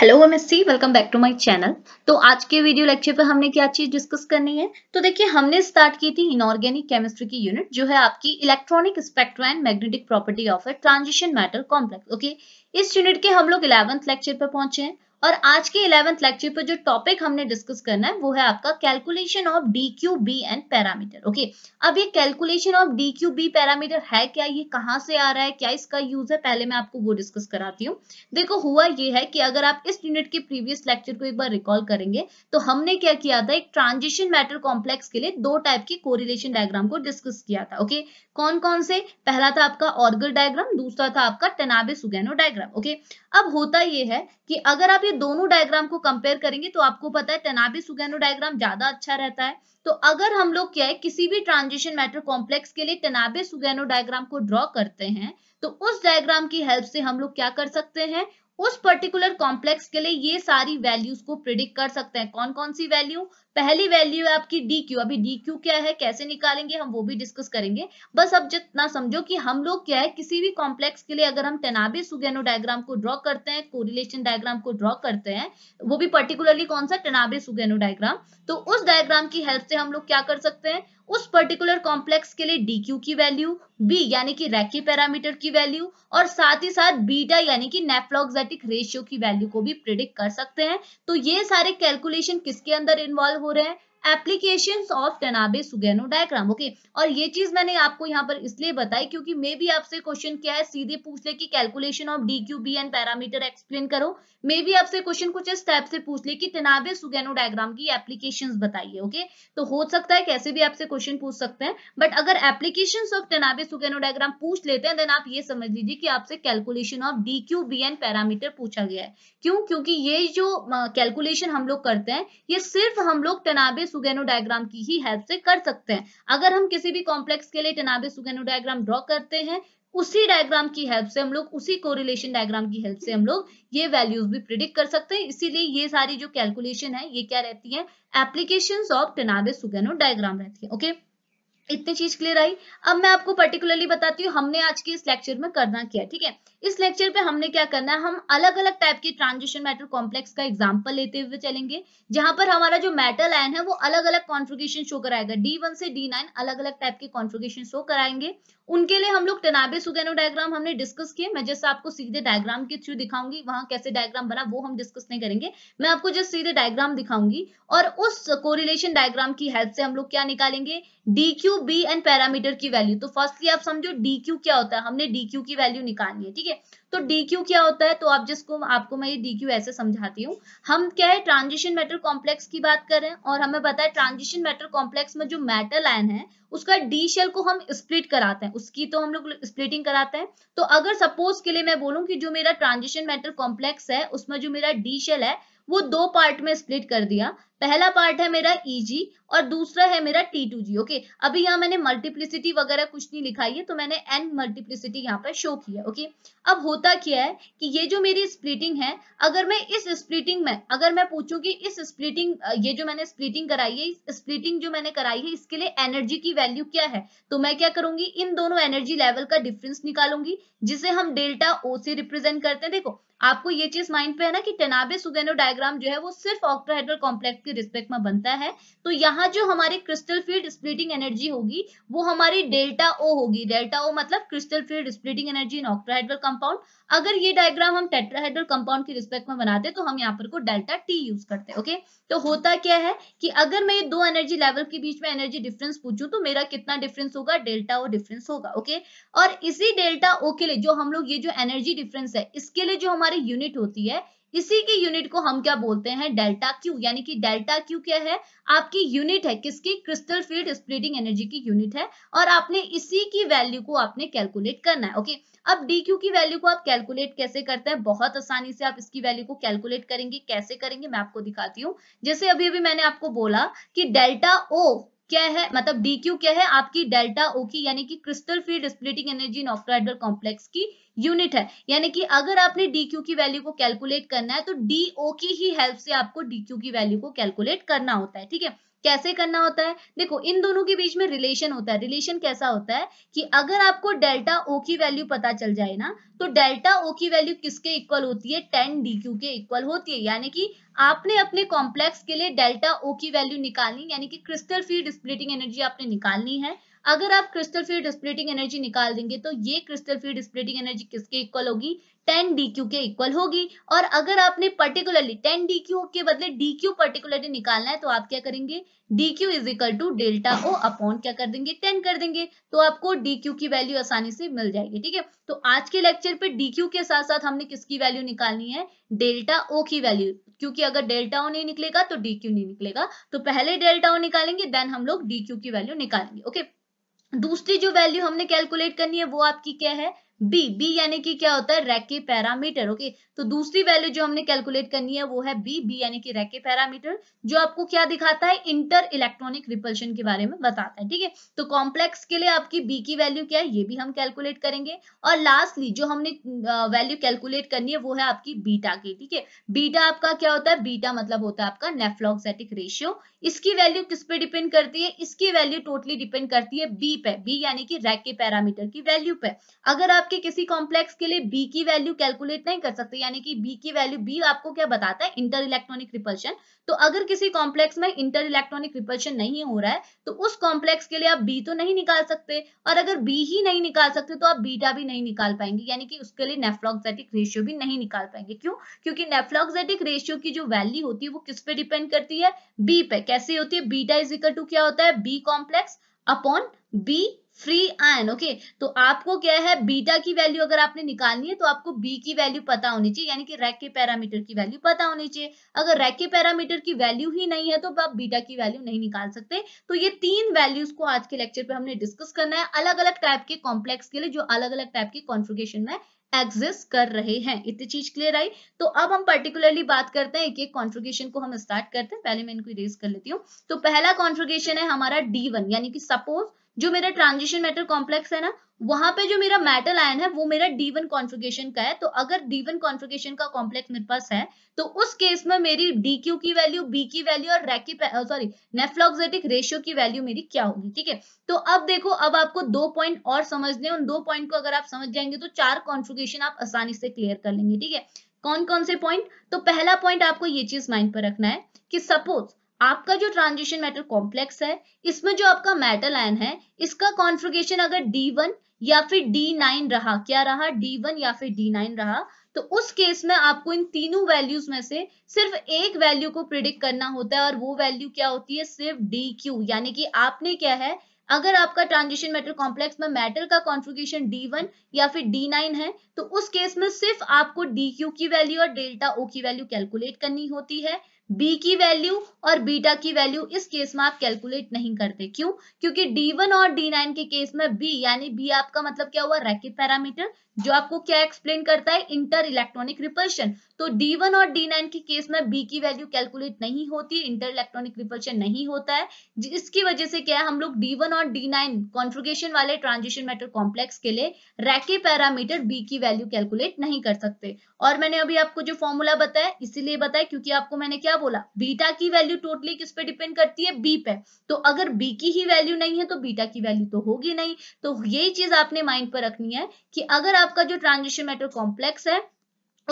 Hello MSc welcome back to my channel तो आज के वीडियो लेक्चर पर हमने क्या चीज डिस्कस करनी है तो देखिए हमने स्टार्ट की थी इनऑर्गेनिक केमिस्ट्री की यूनिट जो है आपकी electronic spectra and magnetic property of a transition metal complex okay इस यूनिट के हम लोग इलेवंथ लेक्चर पर पहुंचे हैं और आज के इलेवेंथ लेक्चर पर जो टॉपिक हमने डिस्कस करना है वो है आपका calculation of D Q B and parameter okay अब ये calculation of D Q B parameter है क्या ये कहाँ से आ रहा है क्या इसका यूज है पहले मैं आपको वो डिस्कस कराती हूँ देखो हुआ ये है कि अगर आप इस यूनिट के प्रीवियस लेक्चर को एक बार रिकॉल करेंगे तो हमने क्या किया था एक ट्रांजिशन मैटर कॉम्प्लेक्स के लिए दो टाइप के कोरिलेशन डायग्राम को डिस्कस किया था ओके कौन कौन से पहला था आपका ऑर्गल डायग्राम दूसरा था आपका टेनाबे सुगेनो डायग्राम ओके अब होता यह है कि अगर आप ये दोनों डायग्राम को कंपेयर करेंगे तो आपको पता है टेनाबे सुगेनो डायग्राम ज्यादा अच्छा रहता है तो अगर हम लोग क्या है किसी भी ट्रांजिशन मैटर कॉम्प्लेक्स के लिए टेनाबे सुगेनो डायग्राम को ड्रॉ करते हैं तो उस डायग्राम की हेल्प से हम लोग क्या कर सकते हैं उस पर्टिकुलर कॉम्प्लेक्स के लिए ये सारी वैल्यूज को प्रिडिक्ट कर सकते हैं कौन कौन सी वैल्यू पहली वैल्यू है आपकी डी क्यू अभी डी क्यू क्या है कैसे निकालेंगे हम वो भी डिस्कस करेंगे बस अब जितना समझो कि हम लोग क्या है किसी भी कॉम्प्लेक्स के लिए अगर हम टेनाबी सुगेनो डायग्राम को ड्रॉ करते हैं कोरिलेशन डायग्राम को ड्रॉ करते हैं वो भी पर्टिकुलरली कौन सा टेनाबे सुगेनो डायग्राम तो उस डायग्राम की हेल्प से हम लोग क्या कर सकते हैं उस पर्टिकुलर कॉम्प्लेक्स के लिए क्यू की वैल्यू बी यानी कि रैकी पैरामीटर की वैल्यू और साथ ही साथ बीटा यानी कि नेफ्लॉक्सैटिक रेशियो की वैल्यू को भी प्रिडिक्ट कर सकते हैं तो ये सारे कैलकुलेशन किसके अंदर इन्वॉल्व हो रहे हैं application of Tanabe Sugano diagram okay और ये चीज मैंने आपको यहाँ पर इसलिए बताई क्योंकि मे भी आपसे क्वेश्चन क्या है सीधे पूछ ले कि calculation of D Q B and parameter explain करो मे भी आपसे क्वेश्चन कुछ इस टाइप से पूछ ले कि टनाबे सुगेनो डायग्राम की एप्लीकेशन बताइए ओके तो हो सकता है कैसे भी आपसे क्वेश्चन पूछ सकते हैं बट अगर application of Tanabe Sugano diagram पूछ लेते हैं देन आप ये समझ लीजिए कि आपसे calculation of D Q B and parameter पूछा गया है क्यों क्योंकि ये जो कैलकुलेशन हम लोग करते हैं ये सिर्फ हम लोग तेनाबे सुगेनो डायग्राम की ही हेल्प से कर सकते हैं अगर हम किसी भी कॉम्प्लेक्स के लिए टेनाबे सुगेनो डायग्राम ड्रॉ करते हैं उसी डायग्राम की हेल्प से हम लोग उसी कोरिलेशन डायग्राम की हेल्प से हम लोग ये वैल्यूज भी प्रिडिक्ट कर सकते हैं इसीलिए ये सारी जो कैलकुलेशन है ये क्या रहती है application of Tanabe Sugano diagram रहती है ओके इतनी चीज क्लियर आई अब मैं आपको पर्टिकुलरली बताती हूँ हमने आज के इस लेक्चर में करना क्या ठीक है इस लेक्चर पे हमने क्या करना है हम अलग अलग टाइप के ट्रांजिशन मैटर कॉम्प्लेक्स का एग्जांपल लेते हुए चलेंगे जहां पर हमारा जो मेटल आयन है वो अलग अलग कॉन्फ्रिगेशन शो कराएगा डी से डी अलग अलग टाइप के कॉन्फ्रिगेशन शो कराएंगे उनके लिए हम लोग टेनाबे सुगेनो डायग्राम हमने डिस्कस किए मैं जैसे आपको सीधे डायग्राम के थ्रू दिखाऊंगी वहां कैसे डायग्राम बना वो हम डिस्कस नहीं करेंगे मैं आपको जस्ट सीधे डायग्राम दिखाऊंगी और उस कोरिलेशन डायग्राम की हेल्प से हम लोग क्या निकालेंगे D Q B and parameter की वैल्यू तो फर्स्टली आप समझो डी क्यू क्या होता है हमने डी क्यू की वैल्यू निकालनी है ठीक है ठीक है तो डी क्यू क्या होता है तो आप जिसको आपको मैं ये डी क्यू ऐसे समझाती हूँ हम क्या है ट्रांजिशन मेटल कॉम्प्लेक्स की बात कर रहे हैं और हमें पता है ट्रांजिशन मेटल कॉम्प्लेक्स में जो मेटल आयन है उसका डी शेल को हम स्प्लिट कराते हैं उसकी तो हम लोग स्प्लिटिंग कराते हैं तो अगर सपोज के लिए मैं बोलूँ की जो मेरा ट्रांजिशन मेटल कॉम्प्लेक्स है उसमें जो मेरा डी शेल है वो दो पार्ट में स्प्लिट कर दिया पहला पार्ट है मेरा ई e और दूसरा है मेरा टी टू जी ओके अभी यहाँ मैंने मल्टीप्लिसिटी वगैरह कुछ नहीं लिखाई है तो मैंने एन मल्टीप्लिसिटी यहाँ पर शो किया ओके अब होता क्या है कि ये जो मेरी स्प्लिटिंग है अगर मैं इस स्प्लिटिंग में अगर मैं पूछूं कि इस स्प्लिटिंग ये जो मैंने स्प्लिटिंग कराई है स्प्लिटिंग जो मैंने कराई है इसके लिए एनर्जी की वैल्यू क्या है तो मैं क्या करूंगी इन दोनों एनर्जी लेवल का डिफरेंस निकालूंगी जिसे हम डेल्टा ओ से रिप्रेजेंट करते हैं देखो आपको ये चीज माइंड पे है ना कि टेनाबे सुगेनो डायग्राम जो है वो सिर्फ ऑक्टाहेड्रल कॉम्प्लेक्स के रिस्पेक्ट में बनता है तो यहाँ जो हमारी क्रिस्टल फील्ड स्प्लिटिंग एनर्जी होगी वो हमारी डेल्टा ओ होगी डेल्टा ओ मतलब crystal field splitting energy in octahedral compound अगर ये डायग्राम हम टेट्राहेड्रल कंपाउंड के रिस्पेक्ट में बनाते तो हम यहाँ पर को डेल्टा टी यूज करते ओके तो होता क्या है कि अगर मैं ये दो एनर्जी लेवल के बीच में एनर्जी डिफरेंस पूछू तो मेरा कितना डिफरेंस होगा डेल्टा ओ डिफरेंस होगा ओके और इसी डेल्टा ओ के लिए जो हम लोग ये जो एनर्जी डिफरेंस है इसके लिए जो हमारे हमारी यूनिट होती है इसी की यूनिट को हम क्या बोलते हैं डेल्टा क्यू यानी कि डेल्टा क्यू क्या है आपकी यूनिट है किसकी क्रिस्टल फील्ड स्प्लिटिंग एनर्जी की यूनिट है और आपने इसी की वैल्यू को आपने कैलकुलेट करना है ओके अब डी क्यू की वैल्यू को आप कैलकुलेट कैसे करते हैं बहुत आसानी से आप इसकी वैल्यू को कैलकुलेट करेंगे कैसे करेंगे मैं आपको दिखाती हूँ जैसे अभी अभी मैंने आपको बोला कि डेल्टा ओ क्या है मतलब डी क्यू क्या है आपकी डेल्टा ओ की यानी कि crystal field splitting energy in octahedral complex की यूनिट है यानी कि अगर आपने डी क्यू की वैल्यू को कैलकुलेट करना है तो डी ओ की ही हेल्प से आपको डी क्यू की वैल्यू को कैलकुलेट करना होता है ठीक है कैसे करना होता है देखो इन दोनों के बीच में रिलेशन होता है रिलेशन कैसा होता है कि अगर आपको डेल्टा ओ की वैल्यू पता चल जाए ना तो डेल्टा ओ की वैल्यू किसके इक्वल होती है टेन डी क्यू के इक्वल होती है यानी कि आपने अपने कॉम्प्लेक्स के लिए डेल्टा ओ की वैल्यू निकालनी यानी कि क्रिस्टल फील्ड स्प्लिटिंग एनर्जी आपने निकालनी है अगर आप क्रिस्टल फील्ड स्प्लिटिंग एनर्जी निकाल देंगे तो ये क्रिस्टल फील्ड स्प्लिटिंग एनर्जी किसके इक्वल होगी 10 डीक्यू के इक्वल होगी और अगर आपने पर्टिकुलरली 10 डीक्यू के बदले डीक्यू पर्टिकुलरली निकालना है तो आप क्या करेंगे dq is equal to delta O upon क्या कर देंगे 10 कर देंगे तो आपको dq की वैल्यू आसानी से मिल जाएगी ठीक है तो आज के लेक्चर पे dq के साथ साथ हमने किसकी वैल्यू निकालनी है डेल्टा ओ की वैल्यू क्योंकि अगर डेल्टा ओ नहीं निकलेगा तो क्यू नहीं निकलेगा तो पहले डेल्टा ओ निकालेंगे देन हम लोग क्यू की वैल्यू निकालेंगे ओके okay? दूसरी जो वैल्यू हमने कैलकुलेट करनी है वो आपकी क्या है बी बी यानी कि क्या होता है रैके पैरामीटर ओके तो दूसरी वैल्यू जो हमने कैलकुलेट करनी है वो है बी बी यानी कि रैके पैरामीटर जो आपको क्या दिखाता है इंटर इलेक्ट्रॉनिक रिपल्शन के बारे में बताता है ठीक है तो कॉम्प्लेक्स के लिए आपकी बी की वैल्यू क्या है ये भी हम कैलकुलेट करेंगे और लास्टली जो हमने वैल्यू कैलकुलेट करनी है वो है आपकी बीटा की ठीक है बीटा आपका क्या होता है बीटा मतलब होता है आपका नेफ्लॉक्सेटिक रेशियो इसकी वैल्यू किस पे डिपेंड करती है इसकी वैल्यू टोटली डिपेंड करती है बी पे बी यानी कि रैके पैरामीटर की वैल्यू पे अगर आप के किसी कॉम्प्लेक्स के लिए बी की वैल्यू कैलकुलेट नहीं कर सकते यानी कि बी की वैल्यू बी आपको क्या बताता है इंटर इलेक्ट्रॉनिक रिपल्शन तो अगर किसी कॉम्प्लेक्स में इंटर इलेक्ट्रॉनिक रिपल्शन नहीं हो रहा है तो उस कॉम्प्लेक्स के लिए आप बी तो नहीं निकाल सकते और अगर बी ही नहीं निकाल सकते तो आप बीटा भी नहीं निकाल पाएंगे यानी कि उसके लिए नेफ्लॉक्टिक रेशियो भी नहीं निकाल पाएंगे क्यों क्योंकि नेफ्लॉक्टिक रेशियो की जो वैल्यू होती है वो किस पे डिपेंड करती है बी पे कैसे होती है बीटा इज इक्वल टू क्या होता है B complex upon B free ion okay तो आपको क्या है बीटा की वैल्यू अगर आपने निकालनी है तो आपको बी की वैल्यू पता होनी चाहिए यानी कि रैक के पैरामीटर की वैल्यू पता होनी चाहिए अगर रैक के पैरामीटर की वैल्यू ही नहीं है तो आप बीटा की वैल्यू नहीं निकाल सकते तो ये तीन वैल्यूज को आज के लेक्चर पे हमने डिस्कस करना है अलग अलग टाइप के कॉम्प्लेक्स के लिए जो अलग अलग टाइप के कॉन्फ्रिगेशन में एग्जिस्ट कर रहे हैं इतनी चीज क्लियर आई तो अब हम पर्टिकुलरली बात करते हैं एक एक कॉन्फ्रिगेशन को हम स्टार्ट करते हैं पहले मैं इनको इरेज कर लेती हूँ तो पहला कॉन्फ्रिगेशन है हमारा डी वन यानी कि सपोज जो मेरा ट्रांजिशन मेटल कॉम्प्लेक्स है ना वहां पे जो मेरा मेटल आयन है वो मेरा डी वन का है तो अगर डी वन का कॉम्प्लेक्स मेरे पास है तो उस केस में मेरी डी क्यू की वैल्यू बी की वैल्यू और रैकी सॉरी नेफ्लॉक्टिक रेशियो की वैल्यू मेरी क्या होगी ठीक है तो अब देखो अब आपको दो पॉइंट और समझने उन दो पॉइंट को अगर आप समझ जाएंगे तो चार कॉन्फ्रिगेशन आप आसानी से क्लियर कर लेंगे ठीक है कौन कौन से पॉइंट तो पहला पॉइंट आपको ये चीज माइंड पर रखना है कि सपोज आपका जो ट्रांजिशन मेटल कॉम्प्लेक्स है इसमें जो आपका मेटल आयन है इसका कॉन्फ्रिगेशन अगर D1 या फिर D9 रहा क्या रहा D1 या फिर D9 रहा तो उस केस में आपको इन तीनों वैल्यूज में से सिर्फ एक वैल्यू को प्रिडिक्ट करना होता है और वो वैल्यू क्या होती है सिर्फ क्यू यानी कि आपने क्या है अगर आपका ट्रांजिशन मेटल कॉम्प्लेक्स में मेटल का कॉन्फ्रिगेशन D1 या फिर D9 है तो उस केस में सिर्फ आपको DQ की वैल्यू और डेल्टा O की वैल्यू कैलकुलेट करनी होती है b की वैल्यू और बीटा की वैल्यू इस केस में आप कैलकुलेट नहीं करते क्यों क्योंकि d1 और d9 के केस में b यानी b आपका मतलब क्या हुआ रैकेट पैरामीटर जो आपको क्या एक्सप्लेन करता है इंटर इलेक्ट्रॉनिक रिपल्शन तो D1 और D9 के केस में B की वैल्यू कैलकुलेट नहीं होती इंटर इलेक्ट्रॉनिक रिपल्शन नहीं होता है इसकी वजह से क्या है हम लोग D1 और D9 कॉन्फ्रिगेशन वाले ट्रांजिशन मैटर कॉम्प्लेक्स के लिए रैके पैरामीटर B की वैल्यू कैलकुलेट नहीं कर सकते और मैंने अभी आपको जो फॉर्मूला बताया इसीलिए बताया क्योंकि आपको मैंने क्या बोला बीटा की वैल्यू टोटली किस पे डिपेंड करती है बी पे तो अगर बी की ही वैल्यू नहीं है तो बीटा की वैल्यू तो होगी नहीं तो यही चीज आपने माइंड पर रखनी है कि अगर आप आपका जो ट्रांजिशन मेटल कॉम्प्लेक्स है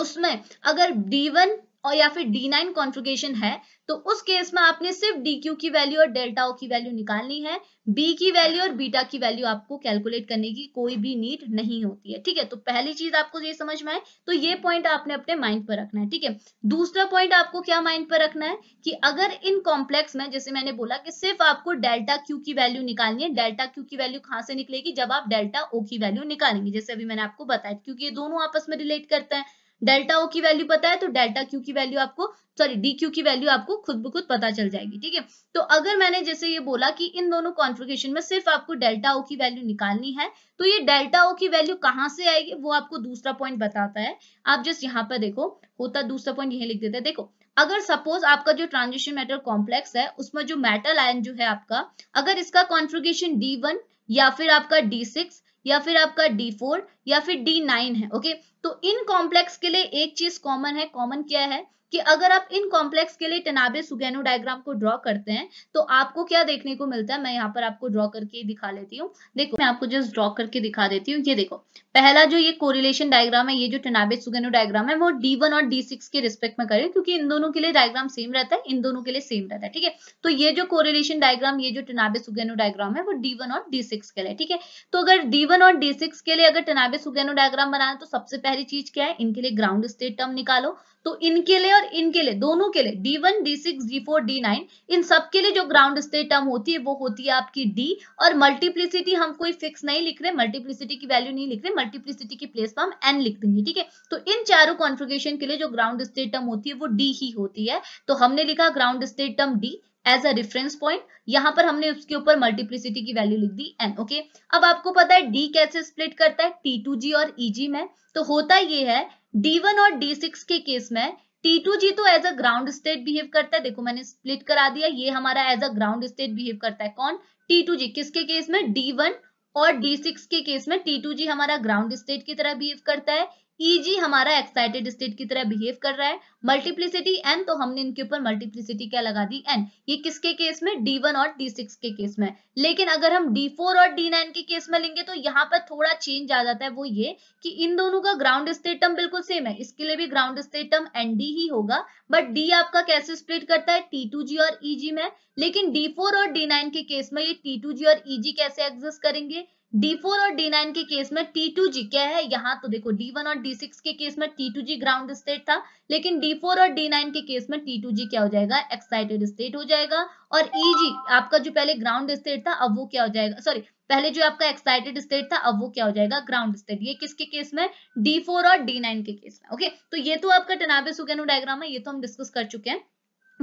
उसमें अगर D1 और या फिर डी नाइन कॉन्फ़िगरेशन है तो उस केस में आपने सिर्फ डी क्यू की वैल्यू और डेल्टा ओ की वैल्यू निकालनी है बी की वैल्यू और बीटा की वैल्यू आपको कैलकुलेट करने की कोई भी नीड नहीं होती है ठीक है तो पहली चीज आपको ये समझ में आए तो ये पॉइंट आपने अपने माइंड पर रखना है ठीक है दूसरा पॉइंट आपको क्या माइंड पर रखना है कि अगर इन कॉम्प्लेक्स में जैसे मैंने बोला कि सिर्फ आपको डेल्टा क्यू की वैल्यू निकालनी है डेल्टा क्यू की वैल्यू कहां से निकलेगी जब आप डेल्टा ओ की वैल्यू निकालेंगे जैसे अभी मैंने आपको बताया क्योंकि ये दोनों आपस में रिलेट करते हैं डेल्टा ओ की वैल्यू पता है तो डेल्टा क्यू की वैल्यू आपको सॉरी डी क्यू की वैल्यू आपको खुद ब खुद पता चल जाएगी ठीक है तो अगर मैंने जैसे ये बोला कि इन दोनों कॉन्फ्रिगेशन में सिर्फ आपको डेल्टा ओ की वैल्यू निकालनी है तो ये डेल्टा ओ की वैल्यू कहाँ से आएगी वो आपको दूसरा पॉइंट बताता है आप जस्ट यहाँ पर देखो होता दूसरा पॉइंट यही लिख देते हैं देखो अगर सपोज आपका जो ट्रांजिशन मेटल कॉम्प्लेक्स है उसमें जो मेटल आयन जो है आपका अगर इसका कॉन्फ्रिगेशन डी वन या फिर आपका डी सिक्स या फिर आपका डी फोर या फिर डी नाइन है ओके तो इन कॉम्प्लेक्स के लिए एक चीज कॉमन है कॉमन क्या है कि अगर आप इन कॉम्प्लेक्स के लिए टनाबे सुगेनो डायग्राम को ड्रॉ करते हैं तो आपको क्या देखने को मिलता है मैं यहाँ पर आपको ड्रॉ करके दिखा लेती हूँ देखो मैं आपको जस्ट ड्रॉ करके दिखा देती हूँ ये देखो पहला जो ये कोरिलेशन डायग्राम है ये जो टनाबेज सुगेनो डायग्राम है वो डी वन और डी सिक्स के रिस्पेक्ट में करें क्योंकि इन दोनों के लिए डायग्राम सेम रहता है इन दोनों के लिए सेम रहता है ठीक है तो ये जो कोरिलेशन डायग्राम ये जो टनाबे सुगेनो डायग्राम है वो डी वन और डी सिक्स के लिए ठीक है तो अगर डी वन और डी सिक्स के लिए अगर टनाबे सुगेनो डायग्राम बनाना तो सबसे पहली चीज क्या है इनके लिए ग्राउंड स्टेट टर्म निकालो तो इनके लिए और इनके लिए दोनों के लिए D one D six D four D nine इन सब के लिए जो ग्राउंड स्टेट टर्म होती है वो होती है आपकी डी और मल्टीप्लिसिटी हम कोई फिक्स नहीं लिख रहे मल्टीप्लिसिटी की वैल्यू नहीं लिख रहे मल्टीप्लिसिटी की प्लेस पर हम एन लिख देंगे ठीक है तो इन चारों कॉन्फ्रिगेशन के लिए जो ग्राउंड स्टेट टर्म होती है वो डी ही होती है तो हमने लिखा ground state term D as a reference point यहां पर हमने उसके ऊपर मल्टीप्लिसिटी की वैल्यू लिख दी एन ओके okay? अब आपको पता है डी कैसे स्प्लिट करता है टी टू जी और ई e जी में तो होता ये है डी वन और डी सिक्स के केस में टी टू जी तो as a ground state behave करता है देखो मैंने स्प्लिट करा दिया ये हमारा as a ground state behave करता है कौन टी टू जी किसके केस में डी वन और डी सिक्स के केस में टी टू जी हमारा ग्राउंड स्टेट की तरह बिहेव करता है ईजी e हमारा एक्साइटेड स्टेट की तरह बिहेव कर रहा है मल्टीप्लिसिटी एन तो हमने इनके ऊपर मल्टीप्लिसिटी क्या लगा दी एन ये किसके केस में डी वन और डी सिक्स के केस में लेकिन अगर हम डी फोर और डी नाइन के केस में लेंगे तो यहाँ पर थोड़ा चेंज आ जाता है वो ये कि इन दोनों का ग्राउंड स्टेट टर्म बिल्कुल सेम है इसके लिए भी ground state term N D ही होगा बट डी आपका कैसे स्प्लिट करता है टी टू जी और ई e जी में लेकिन डी फोर और डी नाइन के केस में ये टी टू जी और ई e जी कैसे एग्जिस्ट करेंगे D4 और D9 के केस में T2G क्या है यहाँ तो देखो D1 और D6 के केस में T2G ग्राउंड स्टेट था लेकिन D4 और D9 के केस में T2G क्या हो जाएगा एक्साइटेड स्टेट हो जाएगा और EG आपका जो पहले ग्राउंड स्टेट था अब वो क्या हो जाएगा सॉरी पहले जो आपका एक्साइटेड स्टेट था अब वो क्या हो जाएगा ग्राउंड स्टेट ये किसके केस में D4 और D9 के केस में ओके तो ये तो आपका टनाबे सुगेनो डायग्राम है ये तो हम डिस्कस कर चुके हैं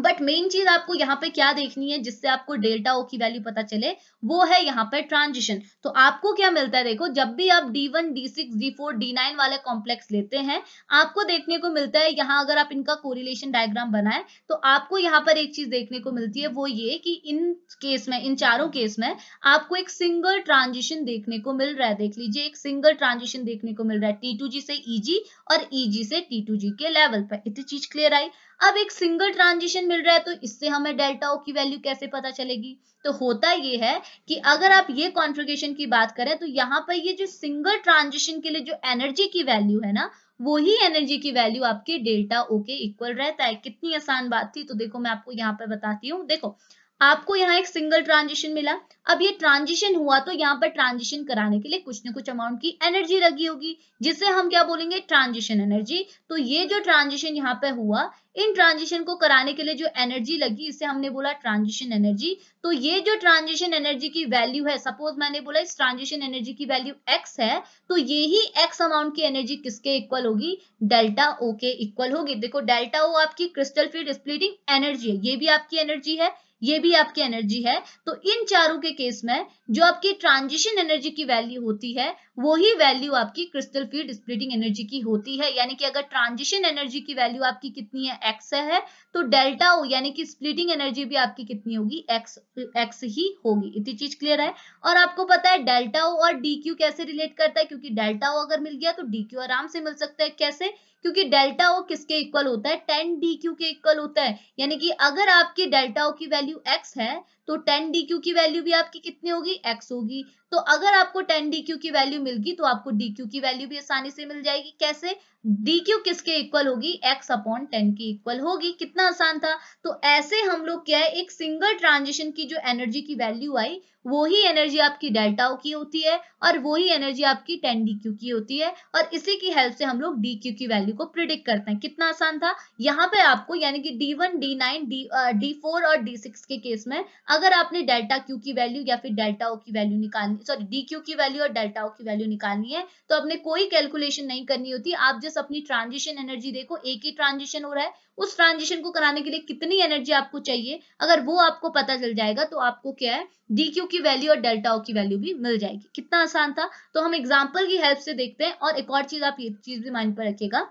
बट मेन चीज आपको यहाँ पे क्या देखनी है जिससे आपको डेल्टा ओ की वैल्यू पता चले वो है यहाँ पर ट्रांजिशन तो आपको क्या मिलता है देखो जब भी आप D one D six D four D nine वाले कॉम्प्लेक्स लेते हैं आपको देखने को मिलता है यहाँ अगर आप इनका कोरिलेशन डायग्राम बनाए तो आपको यहाँ पर एक चीज देखने को मिलती है वो ये कि इन केस में इन चारों केस में आपको एक सिंगल ट्रांजिशन देखने को मिल रहा है देख लीजिए एक सिंगल ट्रांजिशन देखने को मिल रहा है टी टू जी से ई e जी और ई e जी से टी टू जी के लेवल पर इतनी चीज क्लियर आई अब एक सिंगल ट्रांजिशन मिल रहा है तो इससे हमें डेल्टा ओ की वैल्यू कैसे पता चलेगी तो होता ये है कि अगर आप ये कॉन्फ़िगरेशन की बात करें तो यहाँ पर ये जो सिंगल ट्रांजिशन के लिए जो एनर्जी की वैल्यू है ना वो ही एनर्जी की वैल्यू आपके डेल्टा ओके इक्वल रहता है कितनी आसान बात थी तो देखो मैं आपको यहाँ पर बताती हूँ देखो आपको यहाँ एक सिंगल ट्रांजिशन मिला अब ये ट्रांजिशन हुआ तो यहाँ पर ट्रांजिशन कराने के लिए कुछ ना कुछ अमाउंट की एनर्जी लगी होगी जिसे हम क्या बोलेंगे ट्रांजिशन एनर्जी तो ये जो ट्रांजिशन यहाँ पर हुआ इन ट्रांजिशन को कराने के लिए जो एनर्जी लगी इसे हमने बोला ट्रांजिशन एनर्जी तो ये जो ट्रांजिशन एनर्जी की वैल्यू है सपोज मैंने बोला इस ट्रांजिशन एनर्जी की वैल्यू एक्स है तो ये ही एक्स अमाउंट की एनर्जी किसके इक्वल होगी डेल्टा ओ के इक्वल होगी देखो डेल्टा ओ आपकी क्रिस्टल फील्ड स्प्लिटिंग एनर्जी है ये भी आपकी एनर्जी है ये भी आपकी एनर्जी है तो इन चारों के केस में जो आपकी ट्रांजिशन एनर्जी की वैल्यू होती है वही वैल्यू आपकी क्रिस्टल फील्ड स्प्लिटिंग एनर्जी की होती है यानी कि अगर ट्रांजिशन एनर्जी की वैल्यू आपकी कितनी है एक्स है तो डेल्टा ओ यानी कि स्प्लिटिंग एनर्जी भी आपकी कितनी होगी एक्स एक्स ही होगी इतनी चीज क्लियर है और आपको पता है डेल्टा ओ और डी कैसे रिलेट करता है क्योंकि डेल्टा ओ अगर मिल गया तो डी आराम से मिल सकता है कैसे क्योंकि डेल्टा ओ किसके इक्वल होता है टेन डी क्यू के इक्वल होता है यानी कि अगर आपकी डेल्टा ओ की वैल्यू एक्स है तो टेन डी क्यू की वैल्यू भी आपकी कितनी होगी x होगी तो अगर आपको टेन डी क्यू की वैल्यू मिल गई तो आपको डी क्यू की वैल्यू भी आसानी से मिल जाएगी कैसे डी क्यू किसके इक्वल होगी x अपॉन टेन की इक्वल होगी कितना आसान था तो ऐसे हम लोग क्या है एक सिंगल ट्रांजिशन की जो एनर्जी की वैल्यू आई वो ही एनर्जी आपकी डेल्टा की होती है और वो ही एनर्जी आपकी टेन डी क्यू की होती है और इसी की हेल्प से हम लोग डी क्यू की वैल्यू को प्रिडिक्ट करते हैं कितना आसान था यहाँ पे आपको यानी कि D one D nine D D four और डी सिक्स के केस में अगर आपने डेल्टा क्यू की वैल्यू या फिर डेल्टा ओ की वैल्यू निकालनी सॉरी डी क्यू की वैल्यू और डेल्टा ओ की वैल्यू निकालनी है तो आपने कोई कैलकुलेशन नहीं करनी होती आप जस्ट अपनी ट्रांजिशन एनर्जी देखो एक ही ट्रांजिशन हो रहा है उस ट्रांजिशन को कराने के लिए कितनी एनर्जी आपको चाहिए अगर वो आपको पता चल जाएगा तो आपको क्या है डी क्यू की वैल्यू और डेल्टा ओ की वैल्यू भी मिल जाएगी कितना आसान था तो हम एग्जाम्पल की हेल्प से देखते हैं और एक और चीज आप ये चीज भी माइंड पर रखिएगा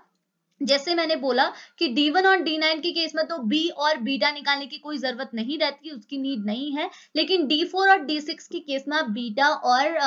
जैसे मैंने बोला कि D1 और D9 के केस में तो B और बीटा निकालने की कोई जरूरत नहीं रहती उसकी नीड नहीं है लेकिन D4 और D6 के केस में आप बीटा और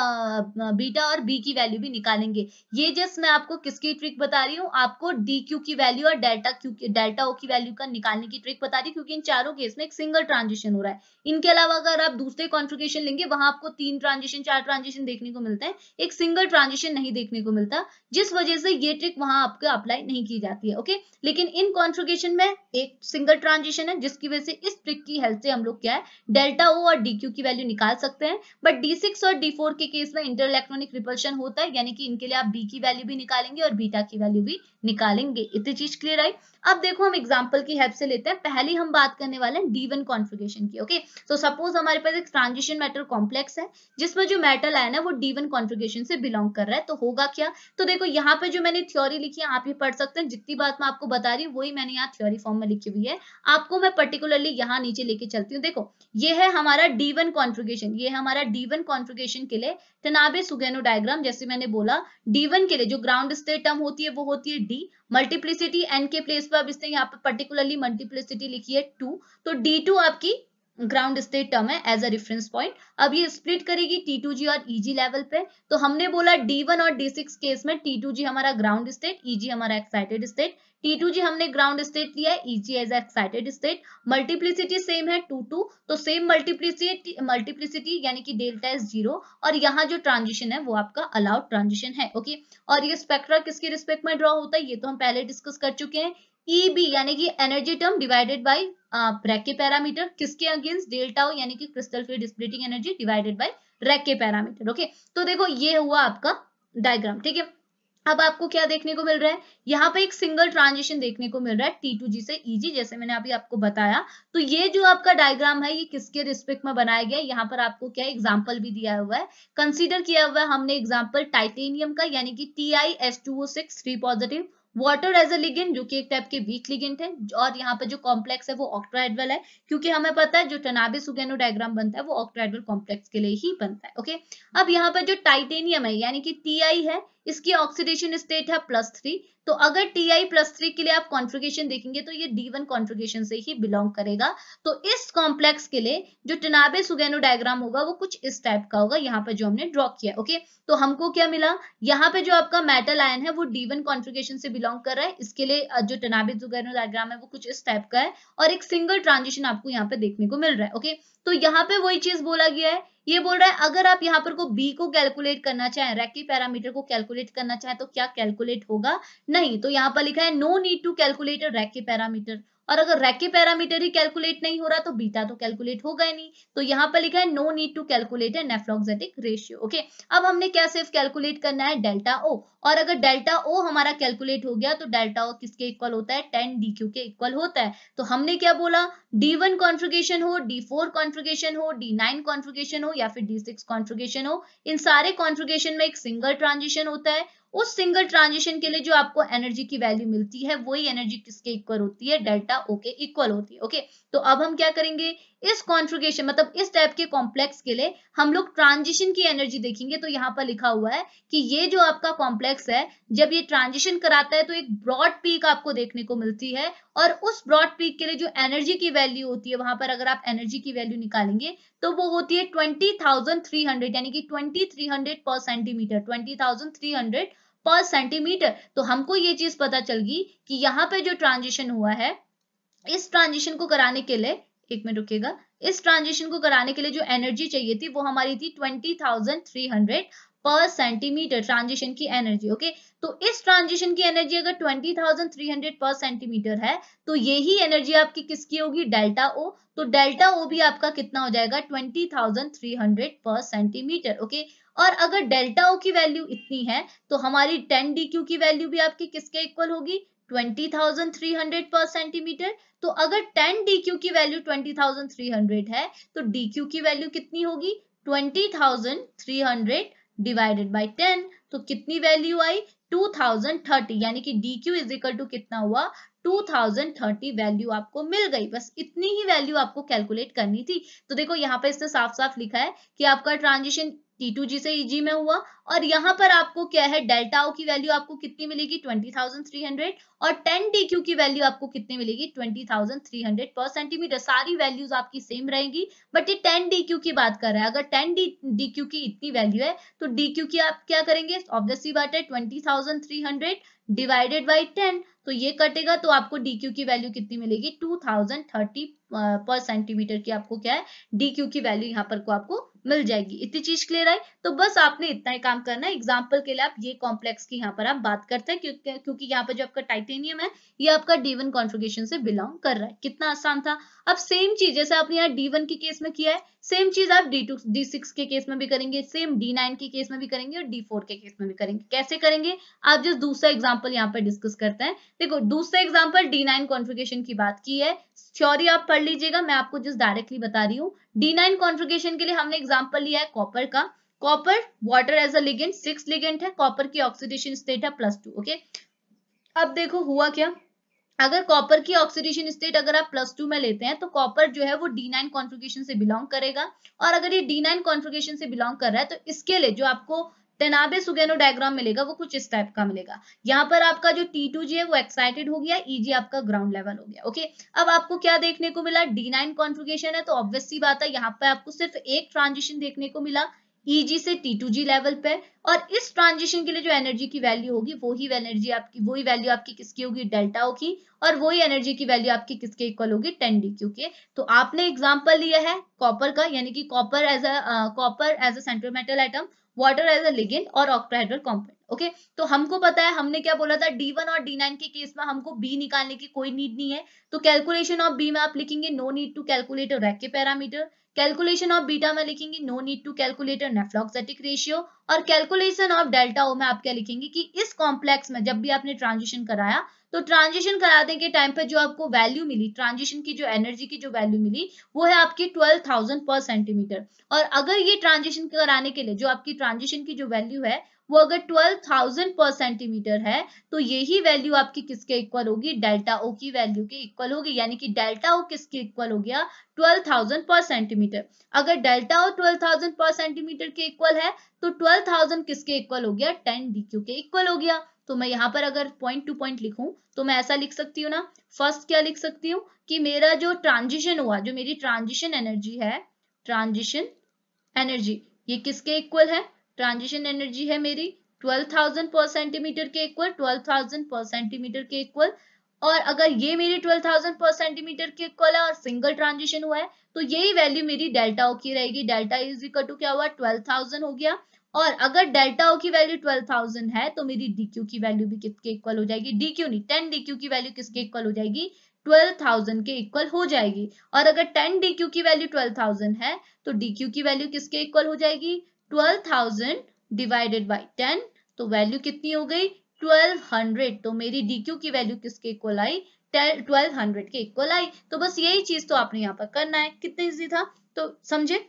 बीटा और B की वैल्यू भी निकालेंगे ये जस्ट मैं आपको किसकी ट्रिक बता रही हूँ आपको DQ की वैल्यू और डेल्टा क्यू डेल्टा ओ की वैल्यू का निकालने की ट्रिक बता रही क्योंकि इन चारों केस में एक सिंगल ट्रांजेक्शन हो रहा है इनके अलावा अगर आप दूसरे कॉन्फ्रिकेशन लेंगे वहां आपको तीन ट्रांजेक्शन चार ट्रांजेक्शन देखने को मिलते हैं एक सिंगल ट्रांजेक्शन नहीं देखने को मिलता जिस वजह से ये ट्रिक वहां आपको अप्लाई नहीं की की जाती है ओके लेकिन इन कॉन्ट्रोगेशन में एक सिंगल ट्रांजिशन है जिसकी वजह से इस ट्रिक की हेल्प से हम लोग क्या है डेल्टा ओ और डी क्यू की वैल्यू निकाल सकते हैं बट डी सिक्स और डी फोर के केस में इंटर इलेक्ट्रॉनिक रिपल्शन होता है यानी कि इनके लिए आप बी की वैल्यू भी निकालेंगे और बीटा की वैल्यू भी निकालेंगे इतनी चीज क्लियर आई अब देखो हम एग्जाम्पल की हेल्प से लेते हैं पहले हम बात करने वाले हैं डी वन कॉन्फिगेशन की ओके तो सपोज हमारे पास एक ट्रांजिशन मेटल कॉम्प्लेक्स है जिसमें जो मेटल आया ना वो डी वन कॉन्फिगेशन से बिलोंग कर रहा है तो होगा क्या तो देखो यहाँ पे जो मैंने थ्योरी लिखी है आप ये पढ़ सकते हैं जितनी बात मैं आपको बता रही हूँ वही मैंने यहाँ थ्योरी फॉर्म में लिखी हुई है आपको मैं पर्टिकुलरली यहाँ नीचे लेके चलती हूँ देखो ये है हमारा डी वन कॉन्फ़िगरेशन ये हमारा डी वन कॉन्फ़िगरेशन के लिए टनाबे सुगेनो डायग्राम जैसे मैंने बोला डी वन के लिए जो ग्राउंड स्टेट टर्म होती है वो होती है डी डी मल्टीप्लिसिटी एन के प्लेस पर अब इसने यहाँ पर पर्टिकुलरली मल्टीप्लिसिटी लिखी है टू तो डी टू आपकी ग्राउंड स्टेट टर्म है एज अ रिफरेंस पॉइंट अब ये स्प्लिट करेगी टी टू जी और ईजी e लेवल पे तो हमने बोला डी वन और डी सिक्स केस में टी टू जी हमारा ग्राउंड स्टेट ईजी हमारा excited state T two G हमने ग्राउंड स्टेट लिया है E G as excited state multiplicity same है टू टू तो सेम मल्टीप्लिसिटी मल्टीप्लिसिटी यानी कि डेल्टा इज जीरो और यहाँ जो ट्रांजिशन है वो आपका अलाउड ट्रांजिशन है ओके और ये स्पेक्ट्रा किसके रिस्पेक्ट में ड्रॉ होता है ये तो हम पहले डिस्कस कर चुके हैं ईबी e यानी कि energy term divided by Racah parameter किसके अगेंस्ट डेल्टा यानी कि crystal field splitting energy divided by Racah parameter okay तो देखो ये हुआ आपका डायग्राम ठीक है अब आपको क्या देखने को मिल रहा है यहाँ पे एक सिंगल ट्रांजिशन देखने को मिल रहा है टी टू जी से EG जैसे मैंने अभी आपको बताया तो ये जो आपका डायग्राम है ये किसके रिस्पेक्ट में बनाया गया है यहाँ पर आपको क्या एग्जाम्पल भी दिया हुआ है कंसिडर किया हुआ है हमने एग्जाम्पल टाइटेनियम का यानी कि T I S two six three positive water as a ligand जो कि एक टाइप के वीक लिगेंट है और यहाँ पर जो कॉम्प्लेक्स है वो ऑक्ट्राइडवल है क्योंकि हमें पता है जो टनाबे सुगेनो डायग्राम बनता है वो ऑक्ट्राइडवल कॉम्प्लेक्स के लिए ही बनता है ओके अब यहाँ पर जो टाइटेनियम है यानी कि टी है इसकी ऑक्सीडेशन स्टेट है प्लस थ्री तो अगर टी आई प्लस थ्री के लिए आप कॉन्फ्रिगेशन देखेंगे तो ये डी वन कॉन्फ्रिगेशन से ही बिलोंग करेगा तो इस कॉम्प्लेक्स के लिए जो टनाबे सुगेनो डायग्राम होगा वो कुछ इस टाइप का होगा यहाँ पे जो हमने ड्रॉ किया ओके तो हमको क्या मिला यहाँ पे जो आपका मेटल आयन है वो डी वन कॉन्फ्रिगेशन से बिलोंग कर रहा है इसके लिए जो टनाबे सुगेनो डायग्राम है वो कुछ इस टाइप का है और एक सिंगल ट्रांजिशन आपको यहाँ पे देखने को मिल रहा है ओके तो यहाँ पे वही चीज बोला गया है ये बोल रहा है अगर आप यहाँ पर को बी को कैलकुलेट करना चाहें रैकी पैरामीटर को कैलकुलेट करना चाहें तो क्या कैलकुलेट होगा नहीं तो यहाँ पर लिखा है no need to calculate Racah parameter और अगर रैके पैरामीटर ही कैलकुलेट नहीं हो रहा तो बीटा तो कैलकुलेट होगा ही नहीं तो यहाँ पर लिखा है no need to calculate an nephelauxetic ratio okay अब हमने क्या सिर्फ कैलकुलेट करना है डेल्टा ओ और अगर डेल्टा ओ हमारा कैलकुलेट हो गया तो डेल्टा ओ किसके इक्वल होता है टेन डी क्यू के इक्वल होता है तो हमने क्या बोला डी वन कॉन्फ्रिगेशन हो डी फोर कॉन्फ्रिगेशन हो डी नाइन कॉन्फ्रिगेशन हो या फिर डी सिक्स कॉन्फ्रिगेशन हो इन सारे कॉन्फ्रिगेशन में एक सिंगल ट्रांजिशन होता है उस सिंगल ट्रांजिशन के लिए जो आपको एनर्जी की वैल्यू मिलती है वही एनर्जी किसके इक्वल होती है डेल्टा ओके इक्वल होती है ओके okay? तो अब हम क्या करेंगे इस कॉन्फ्रिगेशन मतलब इस टाइप के कॉम्प्लेक्स के लिए हम लोग ट्रांजिशन की एनर्जी देखेंगे तो यहाँ पर लिखा हुआ है कि ये जो आपका कॉम्प्लेक्स है जब ये ट्रांजिशन कराता है तो एक ब्रॉड पीक आपको देखने को मिलती है और उस ब्रॉड पीक के लिए जो एनर्जी की वैल्यू होती है वहां पर अगर आप एनर्जी की वैल्यू निकालेंगे तो वो होती है ट्वेंटी थाउजेंड थ्री हंड्रेड यानी कि twenty three hundred per centimetre twenty thousand three hundred per centimetre तो हमको ये चीज पता चल गई कि यहाँ पे जो ट्रांजिशन हुआ है इस ट्रांजिशन को कराने के लिए एक मिनट रुकेगा इस ट्रांजिशन को कराने के लिए जो एनर्जी चाहिए थी वो हमारी थी twenty thousand three hundred per centimetre transition की एनर्जी ओके तो इस ट्रांजिशन की एनर्जी अगर twenty thousand three hundred per centimetre है तो यही एनर्जी आपकी किसकी होगी डेल्टा ओ तो डेल्टा ओ भी आपका कितना हो जाएगा twenty thousand three hundred per centimetre okay और अगर डेल्टा ओ की वैल्यू इतनी है तो हमारी टेन डी क्यू की वैल्यू भी आपकी किसके इक्वल होगी 20,300 पर सेंटीमीटर तो अगर 10 dq की वैल्यू 20,300 है तो dq की वैल्यू कितनी होगी 20,300 डिवाइडेड बाय 10 तो कितनी वैल्यू आई 2030 यानी कि dq Q is equal to कितना हुआ 2030 वैल्यू आपको मिल गई बस इतनी ही वैल्यू आपको कैलकुलेट करनी थी तो देखो यहाँ पे इसने साफ साफ लिखा है कि आपका ट्रांजिशन टी टू जी से ई e जी में हुआ और यहाँ पर आपको क्या है डेल्टा ओ की वैल्यू आपको कितनी मिलेगी ट्वेंटी थाउजेंड थ्री हंड्रेड और टेन डी क्यू की वैल्यू आपको कितनी मिलेगी twenty thousand three hundred per centimetre सारी वैल्यूज आपकी सेम रहेगी बट ये टेन डी क्यू की बात कर रहा है अगर टेन डी डी क्यू की इतनी वैल्यू है तो डी क्यू की आप क्या करेंगे ऑब्वियसली बात है twenty thousand three hundred divided by ten तो ये कटेगा तो आपको डी क्यू की वैल्यू कितनी मिलेगी two thousand thirty per centimetre की आपको क्या है डी क्यू की वैल्यू यहाँ पर को आपको मिल जाएगी इतनी चीज क्लियर आई तो बस आपने इतना ही काम करना है एग्जाम्पल के लिए आप ये कॉम्प्लेक्स की यहाँ पर आप बात करते हैं क्योंकि यहाँ पर जो आपका टाइटेनियम है ये आपका डी वन से बिलोंग कर रहा है कितना आसान था अब सेम चीज जैसे आपने यहाँ डी वन केस में किया है सेम चीज आप डी टू डी सिक्स के केस में भी करेंगे सेम डी नाइन के केस में भी करेंगे और डी फोर के केस में भी करेंगे कैसे करेंगे आप जो दूसरा एग्जाम्पल यहाँ पर डिस्कस करते हैं देखो दूसरा एग्जाम्पल डी नाइन कॉन्फ्रिगेशन की बात की है थ्योरी आप पढ़ लीजिएगा मैं आपको जिस डायरेक्टली बता रही हूँ डी नाइन कॉन्फ्रिगेशन के लिए हमने एग्जाम्पल लिया है कॉपर का copper water as a ligand six ligand है कॉपर की ऑक्सीडेशन स्टेट है प्लस टू ओके अब देखो हुआ क्या अगर कॉपर की ऑक्सीडेशन स्टेट अगर आप प्लस टू में लेते हैं तो कॉपर जो है वो डी नाइन कॉन्फ्रिगेशन से बिलोंग करेगा और अगर ये डी नाइन कॉन्फ्रिगेशन से बिलोंग कर रहा है तो इसके लिए जो आपको तेनाबे सुगेनो डायग्राम मिलेगा वो कुछ इस टाइप का मिलेगा यहाँ पर आपका जो टी टू जी है वो एक्साइटेड हो गया ईजी e आपका ग्राउंड लेवल हो गया ओके अब आपको क्या देखने को मिला डी नाइन कॉन्फ्रिगेशन है तो ऑब्वियसली बात है यहाँ पर आपको सिर्फ एक ट्रांजिशन देखने को मिला EG से टी टू जी लेवल पे और इस ट्रांजिशन के लिए जो एनर्जी की वैल्यू होगी वही एनर्जी आपकी वही वैल्यू आपकी किसकी होगी डेल्टा होगी और वही एनर्जी की वैल्यू आपकी किसके इक्वल होगी टेन डी क्यू के तो आपने एग्जाम्पल लिया है कॉपर का यानी कि copper as a copper as a metal item water as a ligand और ऑक्टाहेड्रल कॉम्पोन ओके okay? तो हमको पता है हमने क्या बोला था डी वन और डी नाइन के केस में हमको बी निकालने की कोई नीड नहीं है तो कैलकुलेशन ऑफ बी में आप लिखेंगे no need to calculate Racah parameter calculation of beta में लिखेंगे no need to calculate nephelauxetic ratio और कैलकुलेशन ऑफ डेल्टा ओ में आप क्या लिखेंगे कि इस कॉम्प्लेक्स में जब भी आपने ट्रांजिशन कराया तो ट्रांजिशन कराने के टाइम पर जो आपको वैल्यू मिली ट्रांजिशन की जो एनर्जी की जो वैल्यू मिली वो है आपकी ट्वेल्व थाउजेंड पर सेंटीमीटर और अगर ये ट्रांजिशन कराने के लिए जो आपकी ट्रांजिशन की जो वैल्यू है वो अगर ट्वेल्व थाउजेंड पर सेंटीमीटर है तो यही वैल्यू आपकी किसके इक्वल होगी डेल्टा ओ की वैल्यू के इक्वल होगी यानी कि डेल्टा ओ किसके इक्वल हो गया ट्वेल्व थाउजेंड पर सेंटीमीटर अगर delta O twelve thousand per centimetre के इक्वल है तो ट्वेल्व थाउजेंड किसके इक्वल हो गया टेन डी क्यू के इक्वल हो गया तो मैं यहाँ पर अगर पॉइंट टू पॉइंट लिखूं तो मैं ऐसा लिख सकती हूँ ना फर्स्ट क्या लिख सकती हूँ कि मेरा जो ट्रांजिशन हुआ जो मेरी ट्रांजिशन एनर्जी है ट्रांजिशन एनर्जी ये किसके इक्वल है ट्रांजिशन एनर्जी है मेरी 12,000 पर सेंटीमीटर के इक्वल 12,000 पर सेंटीमीटर के इक्वल और अगर ये मेरी 12,000 पर सेंटीमीटर के इक्वल है और सिंगल ट्रांजिशन हुआ है तो यही वैल्यू मेरी डेल्टा ओ की रहेगी डेल्टा इज इक्वल टू क्या हुआ 12,000 हो गया और अगर डेल्टा ओ की वैल्यू 12,000 है तो मेरी डी क्यू की वैल्यू भी किसके इक्वल हो जाएगी डी क्यू नहीं टेन डी क्यू की वैल्यू किसके इक्वल हो जाएगी 12,000 के इक्वल हो जाएगी और अगर 10 dq की वैल्यू 12,000 है तो dq की वैल्यू किसके इक्वल हो जाएगी twelve thousand divided by ten तो वैल्यू कितनी हो गई ट्वेल्व हंड्रेड तो मेरी डी क्यू की वैल्यू किसके इक्वल आई ट्वेल्व हंड्रेड के इक्वल आई तो बस यही चीज तो आपने यहाँ पर करना है कितना इजी था तो समझे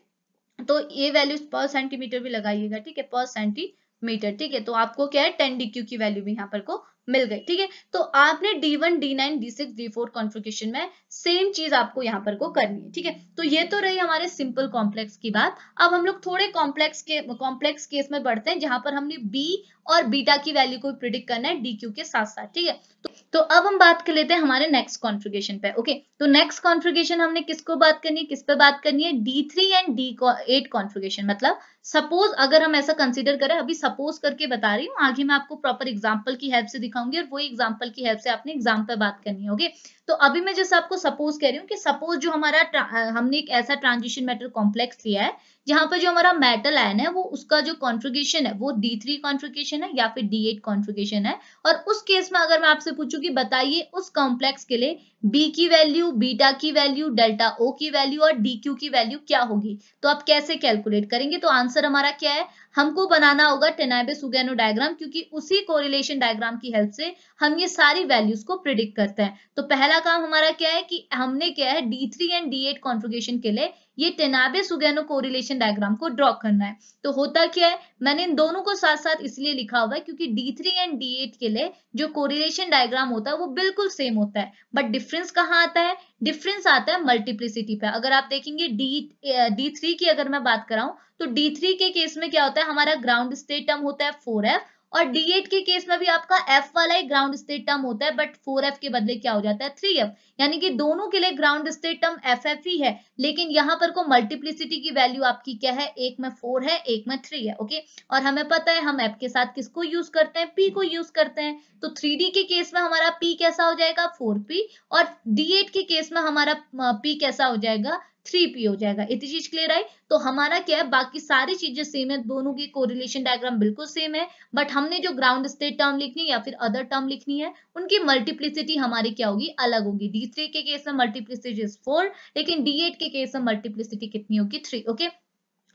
तो ये वैल्यू पर सेंटीमीटर भी लगाइएगा ठीक है पर सेंटीमीटर ठीक है तो आपको क्या है टेन डी क्यू की वैल्यू भी यहाँ पर को मिल गई ठीक है तो आपने D one D nine D six D four configuration में सेम चीज आपको यहाँ पर को करनी है ठीक है तो ये तो रही हमारे सिंपल कॉम्प्लेक्स की बात अब हम लोग थोड़े कॉम्प्लेक्स के कॉम्प्लेक्स केस में बढ़ते हैं जहां पर हमने बी और बीटा की वैल्यू को प्रिडिक्ट करना है डी क्यू के साथ साथ ठीक है तो, तो अब हम बात कर लेते हैं हमारे नेक्स्ट कॉन्फ्रिगेशन पे ओके तो नेक्स्ट कॉन्फ्रिगेशन हमने किसको बात करनी है किस पे बात करनी है d three and d eight configuration मतलब सपोज अगर हम ऐसा कंसिडर करें अभी सपोज करके बता रही हूँ आगे मैं आपको प्रॉपर एग्जाम्पल की हेल्प से दिखाऊंगी और वही एग्जाम्पल की हेल्प से आपने एग्जाम पे बात करनी है ओके okay? तो अभी मैं जैसे आपको सपोज कह रही हूँ कि सपोज जो हमारा हमने एक ऐसा ट्रांजिशन मेटल कॉम्प्लेक्स लिया है जहां पर जो हमारा मेटल आयन है वो उसका जो कॉन्फ्रिगेशन है वो डी थ्री है या फिर डी एट है और उस केस में अगर मैं आपसे पूछूं कि बताइए उस कॉम्प्लेक्स के लिए बी की वैल्यू बीटा की वैल्यू डेल्टा ओ की वैल्यू और डी क्यू की वैल्यू क्या होगी तो आप कैसे कैलकुलेट करेंगे तो आंसर हमारा क्या है हमको बनाना होगा टेनाबे सुगेनो डायग्राम क्योंकि उसी कोरिलेशन डायग्राम की हेल्प से हम ये सारी वैल्यूज को प्रिडिक्ट करते हैं तो पहला काम हमारा क्या है कि हमने क्या है d three and d eight के लिए ये टेनाबे सुगेनो कोरिलेशन डायग्राम को ड्रॉ करना है तो होता क्या है मैंने इन दोनों को साथ साथ इसलिए लिखा हुआ है क्योंकि d three and d eight के लिए जो कोरिलेशन डायग्राम होता है वो बिल्कुल सेम होता है बट डिफरेंस कहाँ आता है डिफरेंस आता है मल्टीप्लिसिटी पे अगर आप देखेंगे डी डी थ्री की अगर मैं बात कराऊं तो डी थ्री के केस में क्या होता है हमारा ग्राउंड स्टेट टर्म होता है फोर एफ और D8 के केस में भी आपका F वाला ही ग्राउंड स्टेट टर्म होता है बट 4F के बदले क्या हो जाता है 3F, यानी कि दोनों के लिए ground state term F F ही है लेकिन यहाँ पर को मल्टीप्लिसिटी की वैल्यू आपकी क्या है एक में फोर है एक में थ्री है ओके और हमें पता है हम एफ के साथ किसको यूज करते हैं पी को यूज करते हैं तो थ्री डी के केस में हमारा पी कैसा हो जाएगा फोर पी और डी एट के केस में हमारा पी कैसा हो जाएगा थ्री पी हो जाएगा इतनी चीज क्लियर आई तो हमारा क्या है बाकी सारी चीजें सेम है दोनों की कोरिलेशन डायग्राम बिल्कुल सेम है बट हमने जो ग्राउंड स्टेट टर्म लिखनी है या फिर अदर टर्म लिखनी है उनकी मल्टीप्लिसिटी हमारी क्या होगी अलग होगी डी थ्री के केस में मल्टीप्लिसिटी इज फोर लेकिन डी एट के केस में मल्टीप्लिसिटी कितनी होगी थ्री ओके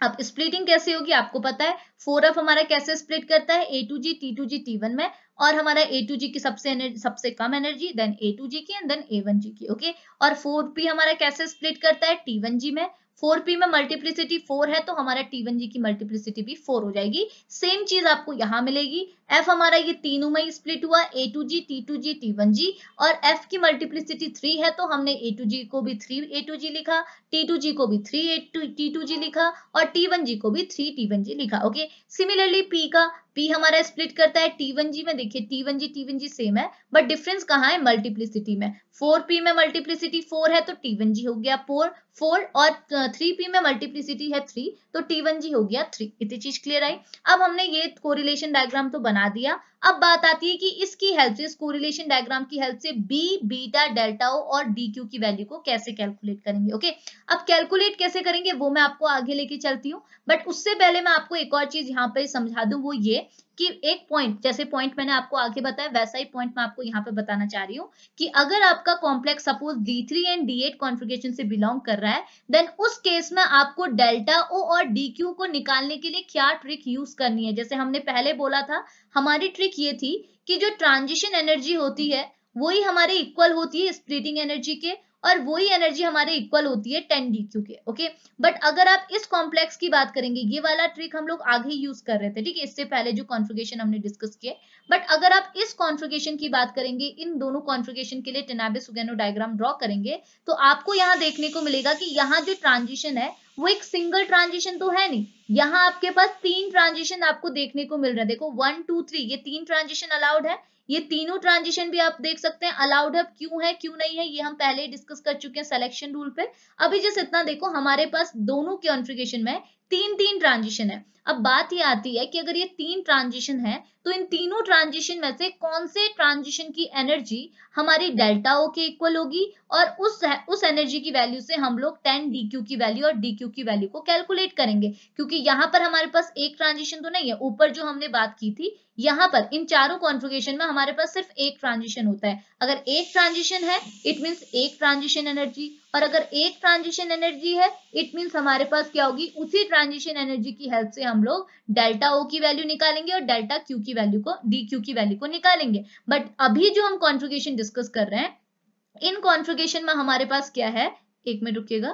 अब स्प्लिटिंग कैसे होगी आपको पता है फोर एफ हमारा कैसे स्प्लिट करता है A two g T two g T one में और हमारा ए टू जी की सबसे सबसे कम energy then A two g की and then A one g की ओके और फोर पी हमारा कैसे स्प्लिट करता है टी वन जी में फोर पी में मल्टीप्लिसिटी फोर है तो हमारा टी वन जी की मल्टीप्लिसिटी भी फोर हो जाएगी सेम चीज आपको यहाँ मिलेगी एफ हमारा ये तीनों में स्प्लिट हुआ A two g T two g T one g और एफ की मल्टीप्लिसिटी थ्री है तो हमने ए टू जी को भी थ्री ए टू जी लिखा टी टू जी को भी three A two T two g लिखा और टी वन जी को भी थ्री टी वन जी लिखा ओके सिमिलरली पी का पी हमारा स्प्लिट करता है टी वन जी में देखिए T one g T one g same है बट डिफरेंस कहाँ है मल्टीप्लिसिटी में फोर पी में मल्टीप्लिसिटी फोर है तो टी वन जी हो गया फोर फोर और थ्री पी में मल्टीप्लिसिटी है थ्री तो टी वन जी हो गया थ्री इतनी चीज क्लियर आई अब हमने ये कोरिलेशन डायग्राम तो बना बना दिया अब बात आती है कि इसकी हेल्प से इस कोरिलेशन डायग्राम की हेल्प से बी बीटा डेल्टा ओ और डी क्यू की वैल्यू को कैसे कैलकुलेट करेंगे ओके अब कैलकुलेट कैसे करेंगे वो मैं आपको आगे लेके चलती हूँ बट उससे पहले मैं आपको एक और चीज यहाँ पर समझा दू वो ये कि एक पॉइंट जैसे पॉइंट मैंने आपको आगे बताया वैसा ही पॉइंट मैं आपको यहाँ पे बताना चाह रही हूँ कि अगर आपका complex suppose D3 three and d eight configuration से बिलोंग कर रहा है देन उस केस में आपको डेल्टा ओ और डी क्यू को निकालने के लिए क्या ट्रिक यूज करनी है जैसे हमने पहले बोला था हमारी ट्रिक ये थी कि जो ट्रांजिशन एनर्जी होती है वही हमारे इक्वल होती है स्प्लिटिंग एनर्जी के और वही एनर्जी हमारे इक्वल होती है टेन डी क्यू के ओके बट अगर आप इस कॉम्प्लेक्स की बात करेंगे ये वाला ट्रिक हम लोग आगे यूज कर रहे थे ठीक है इससे पहले जो कॉन्फ्रिगेशन हमने डिस्कस किए बट अगर आप इस कॉन्फ्रिगेशन की बात करेंगे इन दोनों कॉन्फ्रिगेशन के लिए टेनाबिस सुगेनो डायग्राम ड्रॉ करेंगे तो आपको यहाँ देखने को मिलेगा कि यहाँ जो ट्रांजिशन है वो एक सिंगल ट्रांजिशन तो है नहीं यहाँ आपके पास तीन ट्रांजिशन आपको देखने को मिल रहा है देखो वन टू थ्री ये तीन ट्रांजिशन अलाउड है ये तीनों ट्रांजिशन भी आप देख सकते हैं अलाउड है क्यों है क्यों नहीं है ये हम पहले डिस्कस कर चुके हैं सिलेक्शन रूल पे अभी जैसे इतना देखो हमारे पास दोनों कॉन्फ़िगरेशन में तीन तीन ट्रांजिशन है अब बात ये आती है कि अगर ये तीन ट्रांजिशन है तो इन तीनों ट्रांजिशन में से कौन से ट्रांजिशन की एनर्जी हमारी डेल्टा ओ के इक्वल होगी और उस उस एनर्जी की वैल्यू से हम लोग टेन डी क्यू की वैल्यू और डी क्यू की वैल्यू को कैलकुलेट करेंगे क्योंकि यहाँ पर हमारे पास एक ट्रांजिशन तो नहीं है ऊपर जो हमने बात की थी यहाँ पर इन चारों कॉन्फ्रिगेशन में हमारे पास सिर्फ एक ट्रांजिशन होता है अगर एक ट्रांजिशन है इट मीन्स एक ट्रांजिशन एनर्जी और अगर एक ट्रांजिशन एनर्जी है इट मीन्स हमारे पास क्या होगी उसी ट्रांजिशन एनर्जी की हेल्प से हम हम लोग डेल्टा ओ की वैल्यू निकालेंगे और डेल्टा क्यू की वैल्यू को डी क्यू की वैल्यू को निकालेंगे बट अभी जो हम कॉन्फ्रिगेशन डिस्कस कर रहे हैं इन कॉन्फ्रिगेशन में हमारे पास क्या है एक मिनट रुकिएगा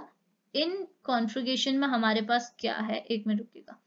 इन कॉन्फ्रिगेशन में हमारे पास क्या है एक मिनट रुकिएगा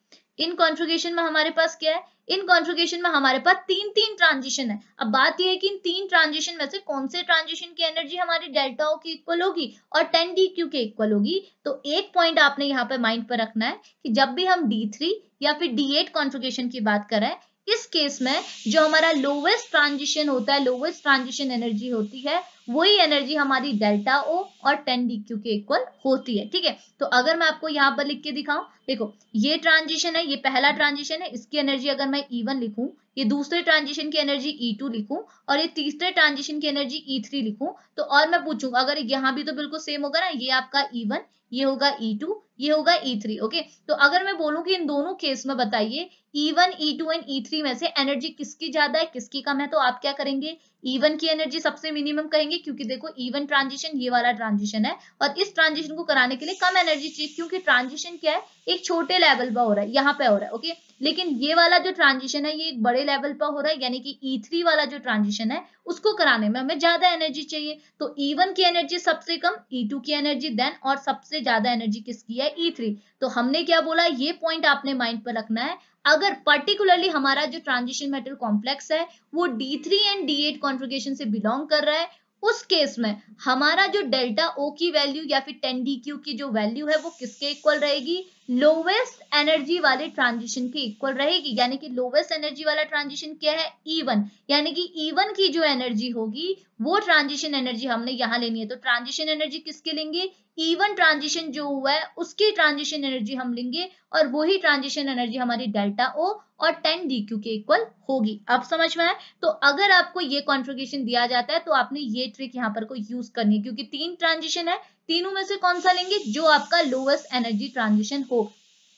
इन कॉन्ट्रोगेशन में हमारे पास क्या है इन कॉन्ट्रोगेशन में हमारे पास तीन तीन ट्रांजिशन है अब बात यह है कि इन तीन ट्रांजिशन में से कौन से ट्रांजिशन की एनर्जी हमारी डेल्टा ओ की इक्वल होगी और टेन डी क्यू के इक्वल होगी तो एक पॉइंट आपने यहाँ पर माइंड पर रखना है कि जब भी हम डी थ्री या फिर डी एट कॉन्ट्रोगेशन की बात करें इस केस में जो हमारा लोवेस्ट ट्रांजिशन होता है लोवेस्ट ट्रांजिशन एनर्जी होती है वही एनर्जी हमारी डेल्टा ओ और टेन डी क्यू के इक्वल होती है ठीक है तो अगर मैं आपको यहाँ पर लिख के दिखाऊं देखो ये ट्रांजिशन है ये पहला ट्रांजिशन है इसकी एनर्जी अगर मैं ई e वन लिखूं ये दूसरे ट्रांजिशन की एनर्जी ई टू लिखू और ये तीसरे ट्रांजिशन की एनर्जी ई थ्री लिखू तो और मैं पूछूंगा अगर यहाँ भी तो बिल्कुल सेम होगा ना ये आपका ई e वन ये होगा ई e टू ये होगा ई थ्री ओके तो अगर मैं बोलूँ की इन दोनों केस में बताइए E one E two and E three में से एनर्जी किसकी ज्यादा है किसकी कम है तो आप क्या करेंगे ईवन की एनर्जी सबसे मिनिमम कहेंगे क्योंकि देखो ईवन ट्रांजिशन ये वाला ट्रांजिशन है और इस ट्रांजिशन को कराने के लिए कम एनर्जी चाहिए क्योंकि ट्रांजिशन क्या है एक छोटे लेवल पर हो रहा है यहाँ पे हो रहा है ओके लेकिन ये वाला जो ट्रांजिशन है ये एक बड़े लेवल पर हो रहा है यानी कि ई e वाला जो ट्रांजिशन है उसको कराने में हमें ज्यादा एनर्जी चाहिए तो ई e की एनर्जी सबसे कम ई e की एनर्जी देन और सबसे ज्यादा एनर्जी किसकी है ई तो हमने क्या बोला ये पॉइंट आपने माइंड पर रखना है अगर पर्टिकुलरली हमारा जो ट्रांजिशन मेटल कॉम्प्लेक्स है वो d three and d eight configuration से बिलोंग कर रहा है उस केस में हमारा जो डेल्टा ओ की वैल्यू या फिर टेन डी क्यू की जो वैल्यू है वो किसके इक्वल रहेगी लोवेस्ट एनर्जी वाले ट्रांजिशन के इक्वल रहेगी यानी कि लोवेस्ट एनर्जी वाला ट्रांजिशन क्या है ईवन e यानी कि ईवन e की जो एनर्जी होगी वो ट्रांजिशन एनर्जी हमने यहां लेनी है तो ट्रांजिशन एनर्जी किसके लेंगे ईवन e ट्रांजिशन जो हुआ है उसकी ट्रांजिशन एनर्जी हम लेंगे और वही ट्रांजिशन एनर्जी हमारी डेल्टा ओ और टेन डी क्यू के इक्वल होगी अब समझ में आए तो अगर आपको ये कॉन्फ्रिगेशन दिया जाता है तो आपने ये ट्रिक यहाँ पर को यूज करनी है क्योंकि तीन ट्रांजिशन है तीनों में से कौन सा लेंगे जो आपका लोवेस्ट एनर्जी ट्रांजिशन हो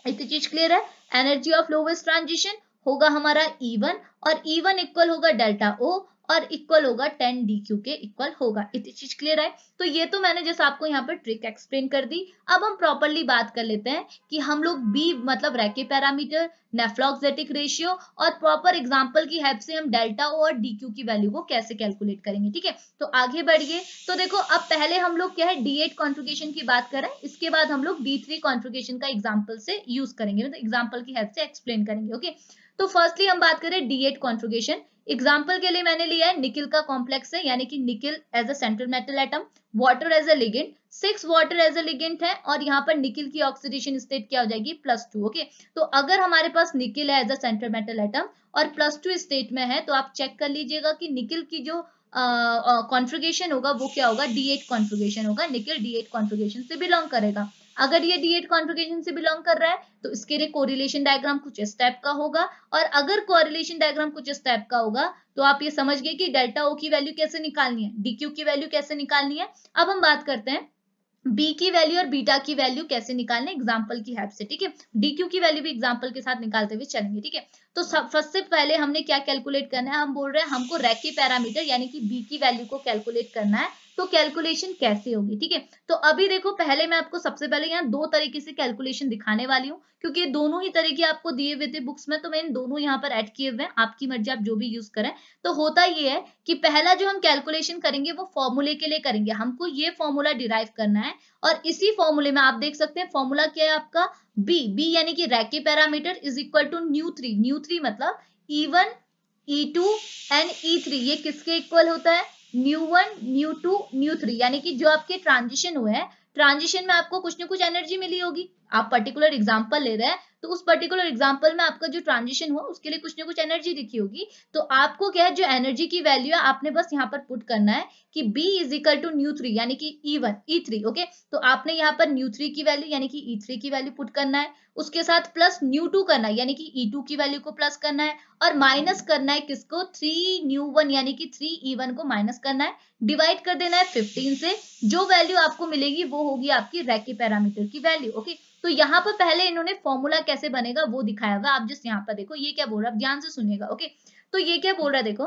एक तो चीज क्लियर है एनर्जी ऑफ लोवेस्ट ट्रांजिशन होगा हमारा ई e वन और ई वन इक्वल होगा डेल्टा ओ और इक्वल होगा टेन डी क्यू के इक्वल होगा इतनी चीज क्लियर है तो ये तो मैंने जैसे आपको यहाँ पर ट्रिक एक्सप्लेन कर दी अब हम प्रॉपरली बात कर लेते हैं कि हम लोग बी मतलब रैके पैरामीटर नेफ्लॉक्टिक रेशियो और प्रॉपर एग्जाम्पल की हेल्प से हम डेल्टा ओ और डी क्यू की वैल्यू को कैसे कैलकुलेट करेंगे ठीक है तो आगे बढ़िए तो देखो अब पहले हम लोग क्या है डी एट की बात कर रहे हैं इसके बाद हम लोग डी थ्री कॉन्ट्रीगेशन का एग्जाम्पल से यूज करेंगे मतलब एग्जाम्पल की हेल्प से एक्सप्लेन करेंगे ओके तो फर्स्टली हम बात करें डी एट एग्जाम्पल के लिए मैंने लिया है निकिल का कॉम्प्लेक्स है यानी कि nickel as a central metal atom water as a ligand six water as a ligand है और यहाँ पर निकिल की ऑक्सीडेशन स्टेट क्या हो जाएगी प्लस टू ओके तो अगर हमारे पास निकिल है as a central metal atom और प्लस टू स्टेट में है तो आप चेक कर लीजिएगा कि निकिल की जो कॉन्फ्रिगेशन uh, uh, होगा वो क्या होगा डी एट कॉन्फ्रिगेशन होगा निकिल डी एट कॉन्फ्रिगेशन से बिलोंग करेगा अगर ये एट कॉन्ट्रोगेशन से बिलोंग कर रहा है तो इसके लिए कोरिलेशन डायग्राम कुछ इस टाइप का होगा और अगर कोरिलेशन डायग्राम कुछ इस टाइप का होगा तो आप ये समझ गए कि डेल्टा ओ की वैल्यू कैसे निकालनी है डीक्यू की वैल्यू कैसे निकालनी है अब हम बात करते हैं बी की वैल्यू और बीटा की वैल्यू कैसे निकालने एग्जाम्पल की हेल्प से ठीक है डी क्यू की वैल्यू भी एग्जाम्पल के साथ निकालते हुए चलेंगे ठीक है तो फर्स्ट से पहले हमने क्या कैलकुलेट करना है हम बोल रहे हैं हमको रैकी पैरामीटर यानी कि बी की वैल्यू को कैलकुलेट करना है तो कैलकुलेशन कैसे होगी ठीक है तो अभी देखो पहले मैं आपको सबसे पहले यहाँ दो तरीके से कैलकुलेशन दिखाने वाली हूँ क्योंकि ये दोनों ही तरीके आपको दिए हुए थे बुक्स में तो मैं इन दोनों यहाँ पर ऐड किए हुए हैं आपकी मर्जी आप जो भी यूज करें तो होता ये है कि पहला जो हम कैलकुलेशन करेंगे वो फॉर्मूले के लिए करेंगे हमको ये फॉर्मूला डिराइव करना है और इसी फॉर्मूले में आप देख सकते हैं फॉर्मूला क्या है आपका बी बी यानी कि Racah parameter is equal to nu three nu three मतलब E one E two and E three ये किसके इक्वल होता है nu one nu two nu three यानी कि जो आपके ट्रांजिशन हुए हैं ट्रांजिशन में आपको कुछ ना कुछ एनर्जी मिली होगी आप पर्टिकुलर एग्जाम्पल ले रहे हैं तो उस पर्टिकुलर एग्जाम्पल में आपका जो ट्रांजिशन हुआ उसके लिए कुछ ना कुछ एनर्जी लिखी होगी तो आपको क्या है जो एनर्जी की वैल्यू है आपने बस यहाँ पर पुट करना है कि B is equal to nu three यानी कि E one E three okay तो आपने यहाँ पर न्यू थ्री की वैल्यू यानी कि ई e थ्री की वैल्यू पुट करना है उसके साथ प्लस न्यू टू करना है यानी कि ई e टू की वैल्यू को प्लस करना है और माइनस करना है किसको थ्री न्यू वन यानी कि थ्री ई वन को माइनस करना है डिवाइड कर देना है फिफ्टीन से जो वैल्यू आपको मिलेगी वो होगी आपकी रैकी पैरामीटर की वैल्यू ओके तो यहाँ पर पहले इन्होंने फॉर्मूला कैसे बनेगा वो दिखाया हुआ आप जस्ट यहाँ पर देखो ये क्या बोल रहा है ध्यान से सुनेगा ओके तो ये क्या बोल रहा है देखो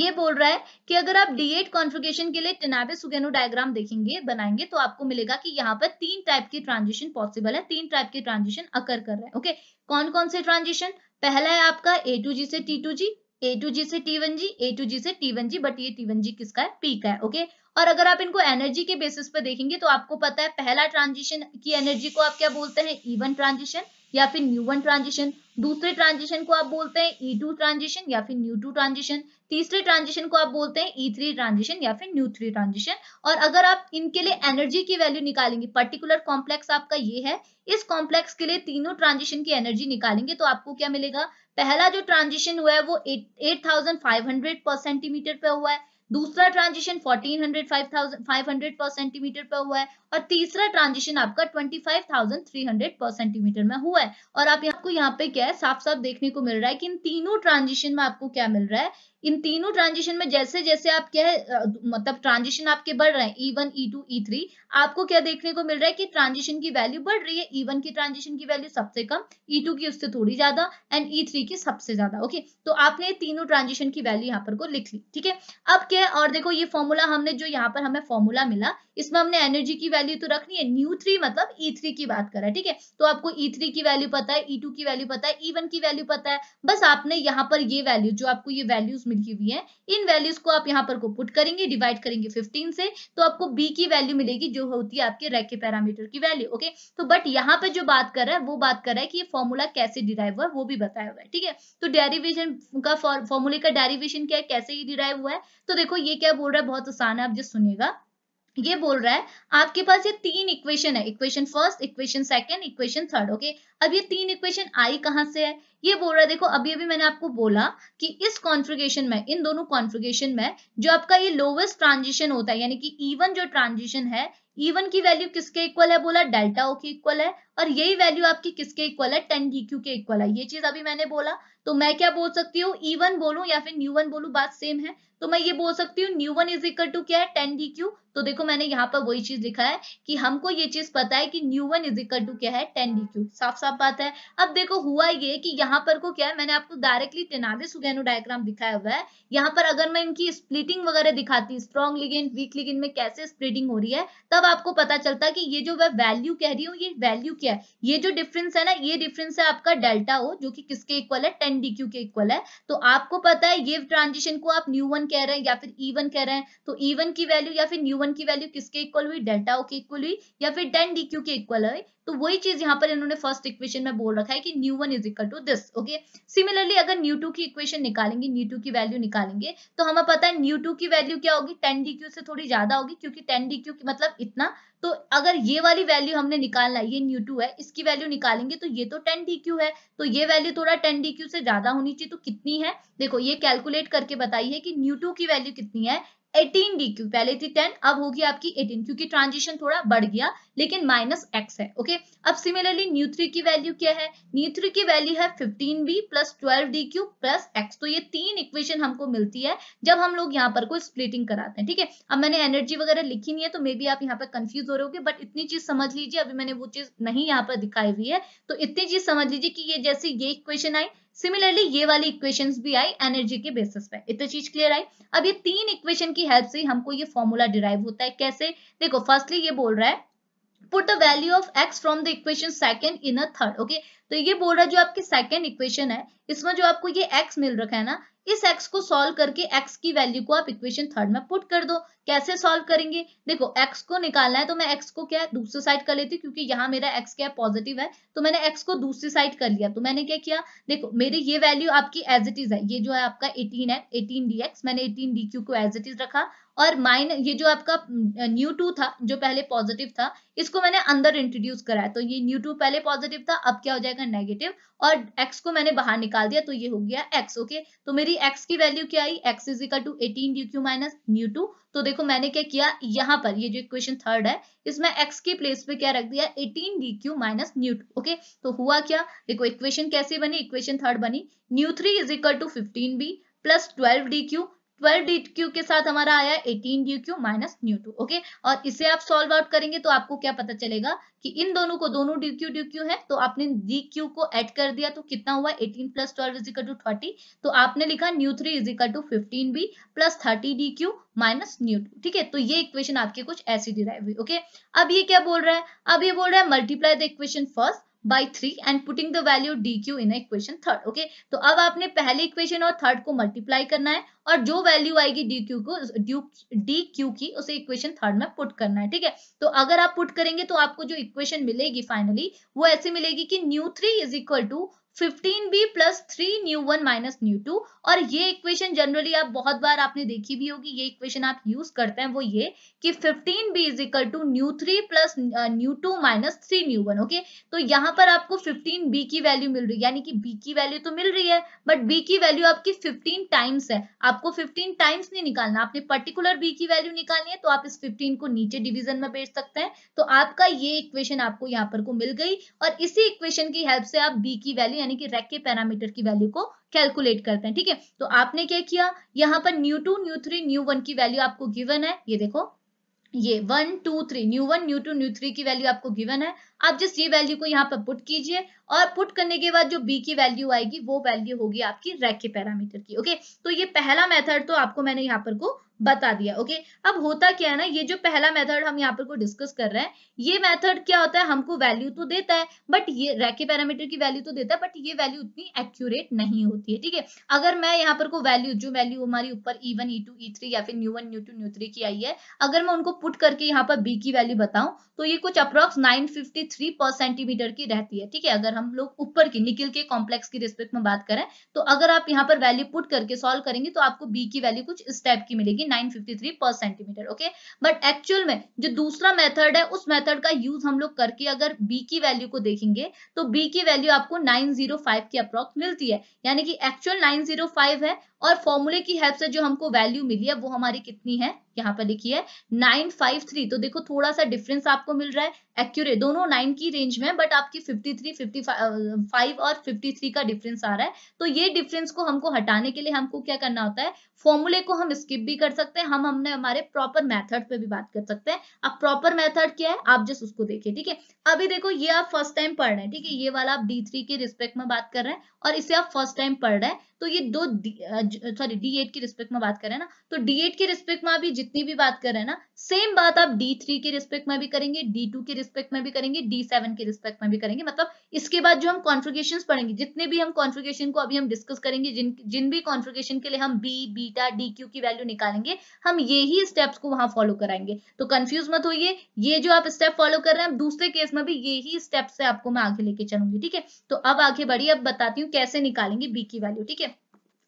ये बोल रहा है कि अगर आप D8 कॉन्फ्रिगेशन के लिए टेनाबे सुगेनो डायग्राम देखेंगे बनाएंगे तो आपको मिलेगा कि यहाँ पर तीन टाइप के ट्रांजिशन पॉसिबल है तीन टाइप के ट्रांजिशन अकर कर रहे हैं ओके कौन कौन से ट्रांजिशन पहला है आपका ए टू जी से T two ji A two जी से T one g A two जी से टी वन जी बट ये टी वन जी किसका है पी का है ओके और अगर आप इनको एनर्जी के बेसिस पर देखेंगे तो आपको पता है पहला ट्रांजिशन की एनर्जी को आप क्या बोलते हैं ई वन ट्रांजिशन या फिर न्यू वन ट्रांजिशन दूसरे ट्रांजिशन को आप बोलते हैं ई टू ट्रांजिशन या फिर न्यू टू ट्रांजिशन तीसरे ट्रांजिशन को आप बोलते हैं ई थ्री ट्रांजिशन या फिर न्यू थ्री ट्रांजिशन और अगर आप इनके लिए एनर्जी की वैल्यू निकालेंगे पर्टिकुलर कॉम्प्लेक्स आपका ये है इस कॉम्प्लेक्स के लिए तीनों ट्रांजिशन की एनर्जी निकालेंगे तो आपको क्या मिलेगा पहला जो ट्रांजिशन हुआ है वो eight thousand five hundred per centimetre पे हुआ है दूसरा ट्रांजिशन 1400 पर सेंटीमीटर पर हुआ है और तीसरा ट्रांजिशन आपका 25,300 पर सेंटीमीटर में हुआ है और आप आपको यहाँ पे क्या है साफ साफ देखने को मिल रहा है कि इन तीनों ट्रांजिशन में आपको क्या मिल रहा है इन तीनों ट्रांजिशन में जैसे जैसे आप क्या है मतलब ट्रांजिशन आपके बढ़ रहे हैं E one E two E three आपको क्या देखने को मिल रहा है कि ट्रांजिशन की वैल्यू बढ़ रही है ई e वन की ट्रांजिशन की वैल्यू सबसे कम ई e टू की उससे थोड़ी ज्यादा एंड ई थ्री की सबसे ज्यादा ओके तो आपने तीनों ट्रांजिशन की वैल्यू यहाँ पर को लिख ली ठीक है अब क्या है और देखो ये फॉर्मूला हमने जो यहाँ पर हमें फॉर्मूला मिला इसमें हमने एनर्जी की वैल्यू तो रखनी है न्यू थ्री मतलब ई e थ्री की बात करा ठीक है तो आपको ई e थ्री की वैल्यू पता है ई e टू की वैल्यू पता है ई वन की वैल्यू पता है बस आपने यहाँ पर ये वैल्यू जो आपको ये वैल्यूज मिली हुई है इन वैल्यूज को आप यहाँ पर को पुट करेंगे डिवाइड करेंगे फिफ्टीन से तो आपको बी की वैल्यू मिलेगी जो होती है आपके रैके पैरामीटर की वैल्यू ओके तो बट यहाँ पर जो बात कर रहा है वो बात कर रहा है कि ये फॉर्मूला कैसे डिराइव हुआ वो भी बताया हुआ है ठीक है तो डेरिवेशन का फॉर्मूले का डेरिवेशन क्या है कैसे ये डिराइव हुआ है तो देखो ये क्या बोल रहा है बहुत आसान है आप जो सुनेगा ये बोल रहा है आपके पास ये तीन इक्वेशन है equation first equation second equation third okay अब ये तीन इक्वेशन आई कहाँ से है ये बोल रहा है देखो अभी अभी मैंने आपको बोला कि इस कॉन्फ्रिगेशन में इन दोनों कॉन्फ्रिगेशन में जो आपका ये लोवेस्ट ट्रांजिशन होता है यानी कि इवन जो ट्रांजिशन है इवन की वैल्यू किसके इक्वल है बोला डेल्टा ओ के इक्वल है और यही वैल्यू आपकी किसके इक्वल है टेन डी क्यू के इक्वल है ये चीज अभी मैंने बोला तो मैं क्या बोल सकती हूँ ई e वन बोलू या फिर न्यू वन बोलू बात सेम है तो मैं ये बोल सकती हूँ nu one is equal to क्या है टेन डी क्यू तो देखो मैंने यहाँ पर वही चीज लिखा है कि हमको ये चीज पता है कि nu one is equal to क्या है टेन डी क्यू साफ साफ बात है अब देखो हुआ ये कि यहाँ पर को क्या है मैंने आपको डायरेक्टली टेनादे सुगेनो डायग्राम दिखाया हुआ है यहाँ पर अगर मैं इनकी स्प्लिटिंग वगैरह दिखाती स्ट्रॉन्ग लिगेंड वीक लिगेंड में कैसे स्प्लिटिंग हो रही है तब आपको पता चलता कि ये जो मैं वैल्यू कह रही हूँ ये वैल्यू क्या है ये जो डिफरेंस है ना ये डिफरेंस है आपका डेल्टा हो जो कि किसके इक्वल है टेन एनडीक्यू के इक्वल है तो आपको पता है ये ट्रांजिशन को आप न्यू वन कह रहे हैं या फिर ई e वन कह रहे हैं तो ई e वन की वैल्यू या फिर न्यू वन की वैल्यू किसके इक्वल हुई डेल्टा ओ के इक्वल हुई या फिर डेन डी क्यू के इक्वल है तो वही चीज यहाँ पर इन्होंने फर्स्ट इक्वेशन में बोल रखा है कि nu one is equal to this okay similarly अगर न्यू टू की इक्वेशन निकालेंगे न्यू टू की वैल्यू निकालेंगे तो हमें पता है न्यू टू की वैल्यू क्या होगी टेन डी क्यू से थोड़ी ज्यादा होगी क्योंकि टेन डी क्यू मतलब इतना तो अगर ये वाली वैल्यू हमने निकालना ये न्यू टू है इसकी वैल्यू निकालेंगे तो ये तो टेन डी क्यू है तो ये वैल्यू थोड़ा टेन डी क्यू से ज्यादा होनी चाहिए तो कितनी है देखो ये कैलकुलेट करके बताइए कि न्यू टू की वैल्यू कितनी है एटीन डी क्यू पहले थी टेन अब होगी आपकी एटीन क्योंकि ट्रांजिशन थोड़ा बढ़ गया लेकिन माइनस एक्स है ओके अब सिमिलरली न्यू थ्री की वैल्यू क्या है न्यू थ्री की वैल्यू है fifteen B plus twelve D q plus x तो ये तीन इक्वेशन हमको मिलती है जब हम लोग यहाँ पर कोई स्प्लिटिंग कराते हैं ठीक है अब मैंने एनर्जी वगैरह लिखी नहीं है तो मे बी आप यहाँ पर कंफ्यूज हो रहे हो बट इतनी चीज समझ लीजिए अभी मैंने वो चीज नहीं यहाँ पर दिखाई हुई है तो इतनी चीज समझ लीजिए कि ये जैसे ये इक्वेशन आई सिमिलरली ये वाली इक्वेशंस भी आई एनर्जी के बेसिस पे इतनी चीज क्लियर आई अब ये तीन इक्वेशन की हेल्प से हमको ये फॉर्मूला डिराइव होता है कैसे देखो फर्स्टली ये बोल रहा है put the value of x from the equation second in a third okay तो ये बोल रहा है जो आपकी सेकेंड इक्वेशन है इसमें जो आपको ये एक्स मिल रखा है ना इस एक्स को सोल्व करके एक्स की वैल्यू को आप इक्वेशन थर्ड में पुट कर दो कैसे सॉल्व करेंगे देखो x को निकालना है तो मैं x को क्या है दूसरी साइड कर लेती हूँ क्योंकि यहाँ मेरा x क्या है पॉजिटिव है तो मैंने x को दूसरी साइड कर लिया तो मैंने क्या किया देखो मेरी ये वैल्यू आपकी एज इट इज है ये जो है आपका एटीन है एटीन डी मैंने एटीन डी को एज इट इज रखा और माइन ये जो आपका न्यू टू था जो पहले पॉजिटिव था इसको मैंने अंदर इंट्रोड्यूस कराया तो ये न्यू टू पहले पॉजिटिव था अब क्या हो जाएगा नेगेटिव और एक्स को मैंने बाहर निकाल दिया तो ये हो गया एक्स ओके तो मेरी एक्स की वैल्यू क्या आई x is equal to eighteen D q minus nu two तो देखो मैंने क्या किया यहाँ पर ये जो इक्वेशन थर्ड है इसमें x की प्लेस पे क्या रख दिया 18 D q minus nu okay तो हुआ क्या देखो इक्वेशन कैसे बनी इक्वेशन थर्ड बनी nu three is equal to fifteen B plus twelve D q 12 D Q के साथ हमारा आया 18 D q minus nu two okay और इसे आप सॉल्व आउट करेंगे तो आपको क्या पता चलेगा कि इन दोनों को दोनों डी क्यू डी क्यू है तो आपने डी क्यू को ऐड कर दिया तो कितना हुआ 18 plus twelve equal to thirty तो आपने लिखा nu three equal to fifteen B plus thirty D q minus nu two ठीक है तो ये इक्वेशन आपके कुछ ऐसी डिराइव हुई ओके अब ये क्या बोल रहा है अब ये बोल रहा है multiply the equation first by three and putting the value D q in equation third okay तो अब आपने पहले इक्वेशन और थर्ड को मल्टीप्लाई करना है और जो वैल्यू आएगी डी क्यू को डी क्यू की उसे इक्वेशन थर्ड में पुट करना है ठीक है तो अगर आप पुट करेंगे तो आपको जो इक्वेशन मिलेगी फाइनली वो ऐसे मिलेगी कि nu three is equal to fifteen B plus three nu one minus nu two और ये इक्वेशन जनरली आप बहुत बार आपने देखी भी होगी ये इक्वेशन आप यूज करते हैं वो ये कि fifteen B is equal to nu three plus nu two minus three nu one okay तो यहाँ पर आपको फिफ्टीन बी की वैल्यू मिल रही है यानी कि बी की वैल्यू तो मिल रही है बट बी की वैल्यू आपकी फिफ्टीन टाइम्स है आपको फिफ्टीन टाइम्स नहीं निकालना आपने पर्टिकुलर बी की वैल्यू निकालनी है तो आप इस फिफ्टीन को नीचे डिविजन में बेच सकते हैं तो आपका ये इक्वेशन आपको यहाँ पर को मिल गई और इसी इक्वेशन की हेल्प से आप बी की वैल्यू यानी कि रैक के पैरामीटर की वैल्यू को कैलकुलेट करते हैं ठीक है तो आपने क्या किया यहाँ पर nu two nu three nu one की वैल्यू आपको गिवन है ये देखो ये one two three nu one nu two nu three की वैल्यू आपको गिवन है आप जस्ट ये वैल्यू को यहाँ पर पुट कीजिए और पुट करने के बाद जो बी की वैल्यू आएगी वो वैल्यू होगी आपकी रैक के पैरामीटर की ओके तो ये पहला मेथड तो आपको मैंने यहाँ पर को बता दिया ओके अब होता क्या है ना ये जो पहला मेथड हम यहाँ पर को डिस्कस कर रहे हैं ये मेथड क्या होता है हमको वैल्यू तो देता है बट ये रैके पैरामीटर की वैल्यू तो देता है बट ये वैल्यू उतनी एक्यूरेट नहीं होती है ठीक है अगर मैं यहाँ पर को वैल्यू जो वैल्यू हमारी ऊपर E one E two E three या फिर nu one nu two nu three की आई है अगर मैं उनको पुट करके यहाँ पर बी की वैल्यू बताऊं तो ये कुछ approx nine fifty three per centimetre की रहती है ठीक है अगर हम लोग ऊपर की निकल के कॉम्प्लेक्स की रिस्पेक्ट में बात करें तो अगर आप यहाँ पर वैल्यू पुट करके सॉल्व करेंगे तो आपको बी की वैल्यू कुछ इस टाइप की मिलेगी 953 पर सेंटीमीटर ओके बट एक्चुअल में जो दूसरा मेथड है उस मेथड का यूज हम लोग करके अगर बी की वैल्यू को देखेंगे तो बी की वैल्यू आपको 905 की अप्रोक्स मिलती है यानी कि एक्चुअल 905 है और फॉर्मूले की हेल्प से जो हमको वैल्यू मिली है वो हमारी कितनी है यहाँ पर लिखी है नाइन फाइव थ्री तो देखो थोड़ा सा डिफरेंस आपको मिल रहा है एक्यूरेट दोनों नाइन की रेंज में बट आपकी फिफ्टी थ्री फिफ्टी फाइव और फिफ्टी थ्री का डिफरेंस आ रहा है तो ये डिफरेंस को हमको हटाने के लिए हमको क्या करना होता है फॉर्मूले को हम स्किप भी कर सकते हैं हम हमने हमारे प्रॉपर मैथड पर भी बात कर सकते हैं अब प्रॉपर मेथड क्या है आप जस्ट उसको देखिए ठीक है अभी देखो ये आप फर्स्ट टाइम पढ़ रहे हैं ठीक है ये वाला आप डी थ्री के रिस्पेक्ट में बात कर रहे हैं और इसे आप फर्स्ट टाइम पढ़ रहे हैं तो ये दो सॉरी डी एट की रिस्पेक्ट में बात करें ना तो डी एट के रिस्पेक्ट में अभी जितनी भी बात कर रहे हैं ना सेम बात आप डी थ्री के रिस्पेक्ट में भी करेंगे डी टू के रिस्पेक्ट में भी करेंगे डी सेवन के रिस्पेक्ट में भी करेंगे मतलब इसके बाद जो हम कॉन्फ्रिगेशन पढ़ेंगे जितने भी हम कॉन्फ्रिगेशन को अभी हम डिस्कस करेंगे जिन जिन भी कॉन्फ्रिगेशन के लिए हम बी बीटा डी क्यू की वैल्यू निकालेंगे हम ये ही स्टेप्स को वहां फॉलो कराएंगे तो कंफ्यूज मत होइए ये जो आप स्टेप फॉलो कर रहे हैं दूसरे केस में भी यही स्टेप्स से आपको मैं आगे लेके चलूंगी ठीक है तो अब आगे बढ़िए अब बताती हूँ कैसे निकालेंगे बी की वैल्यू ठीक है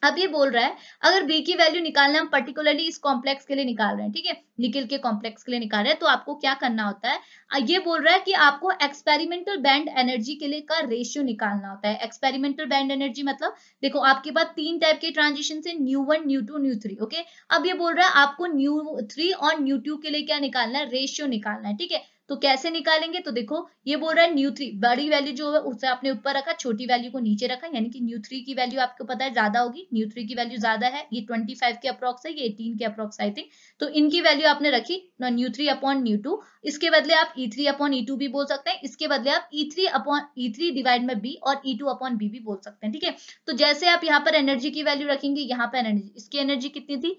अब ये बोल रहा है अगर बी की वैल्यू निकालना हम पर्टिकुलरली इस कॉम्प्लेक्स के लिए निकाल रहे हैं ठीक है निकल के कॉम्प्लेक्स के लिए निकाल रहे हैं तो आपको क्या करना होता है ये बोल रहा है कि आपको एक्सपेरिमेंटल बैंड एनर्जी के लिए का रेशियो निकालना होता है एक्सपेरिमेंटल बैंड एनर्जी मतलब देखो आपके पास तीन टाइप के ट्रांजेक्शन है nu one nu two nu three okay अब ये बोल रहा है आपको न्यू थ्री और न्यू टू के लिए क्या निकालना है रेशियो निकालना है ठीक है तो कैसे निकालेंगे तो देखो ये बोल रहा है न्यू थ्री बड़ी वैल्यू जो है उसे आपने ऊपर रखा छोटी वैल्यू को नीचे रखा यानी कि न्यू थ्री की वैल्यू आपको पता है ज्यादा होगी न्यू थ्री की वैल्यू ज्यादा है ये ट्वेंटी फाइव के अप्रोक्स है ये एटीन के अप्रोक्स आई थिंक तो इनकी वैल्यू आपने रखी nu three upon nu two इसके बदले आप E three upon E two भी बोल सकते हैं इसके बदले आप E three upon E three divide में बी और ई टू अपॉन बी भी बोल सकते हैं ठीक है तो जैसे आप यहाँ पर एनर्जी की वैल्यू रखेंगे यहाँ पर एनर्जी इसकी एनर्जी कितनी थी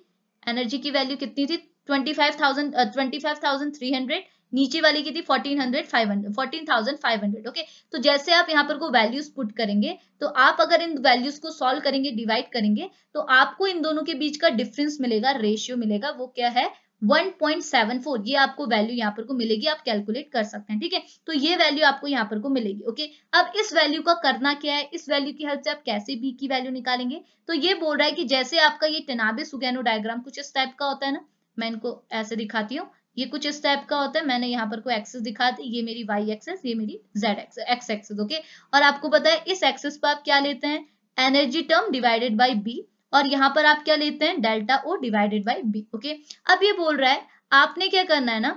एनर्जी की वैल्यू कितनी थी twenty five thousand twenty five thousand three hundred नीचे वाली की थी fourteen hundred five hundred fourteen thousand five hundred okay तो जैसे आप यहाँ पर को वैल्यूज पुट करेंगे तो आप अगर इन वैल्यूज को सॉल्व करेंगे डिवाइड करेंगे तो आपको इन दोनों के बीच का डिफरेंस मिलेगा रेशियो मिलेगा वो क्या है 1.74 ये आपको वैल्यू यहाँ पर को मिलेगी आप कैलकुलेट कर सकते हैं ठीक है तो ये वैल्यू आपको यहाँ पर को मिलेगी ओके अब इस वैल्यू का करना क्या है इस वैल्यू की हेल्प से आप कैसे बी की वैल्यू निकालेंगे तो ये बोल रहा है कि जैसे आपका ये टेनाबे सुगैनो डायग्राम कुछ इस टाइप का होता है ना मैं इनको ऐसे दिखाती हूँ ये कुछ इस टाइप का होता है मैंने यहाँ पर कोई एक्सेस दिखा दी ये मेरी वाई एक्सेस ये मेरी Z axis X axis okay और आपको पता है इस एक्सेस पर आप क्या लेते हैं energy term divided by B और यहाँ पर आप क्या लेते हैं delta O divided by B okay अब ये बोल रहा है आपने क्या करना है ना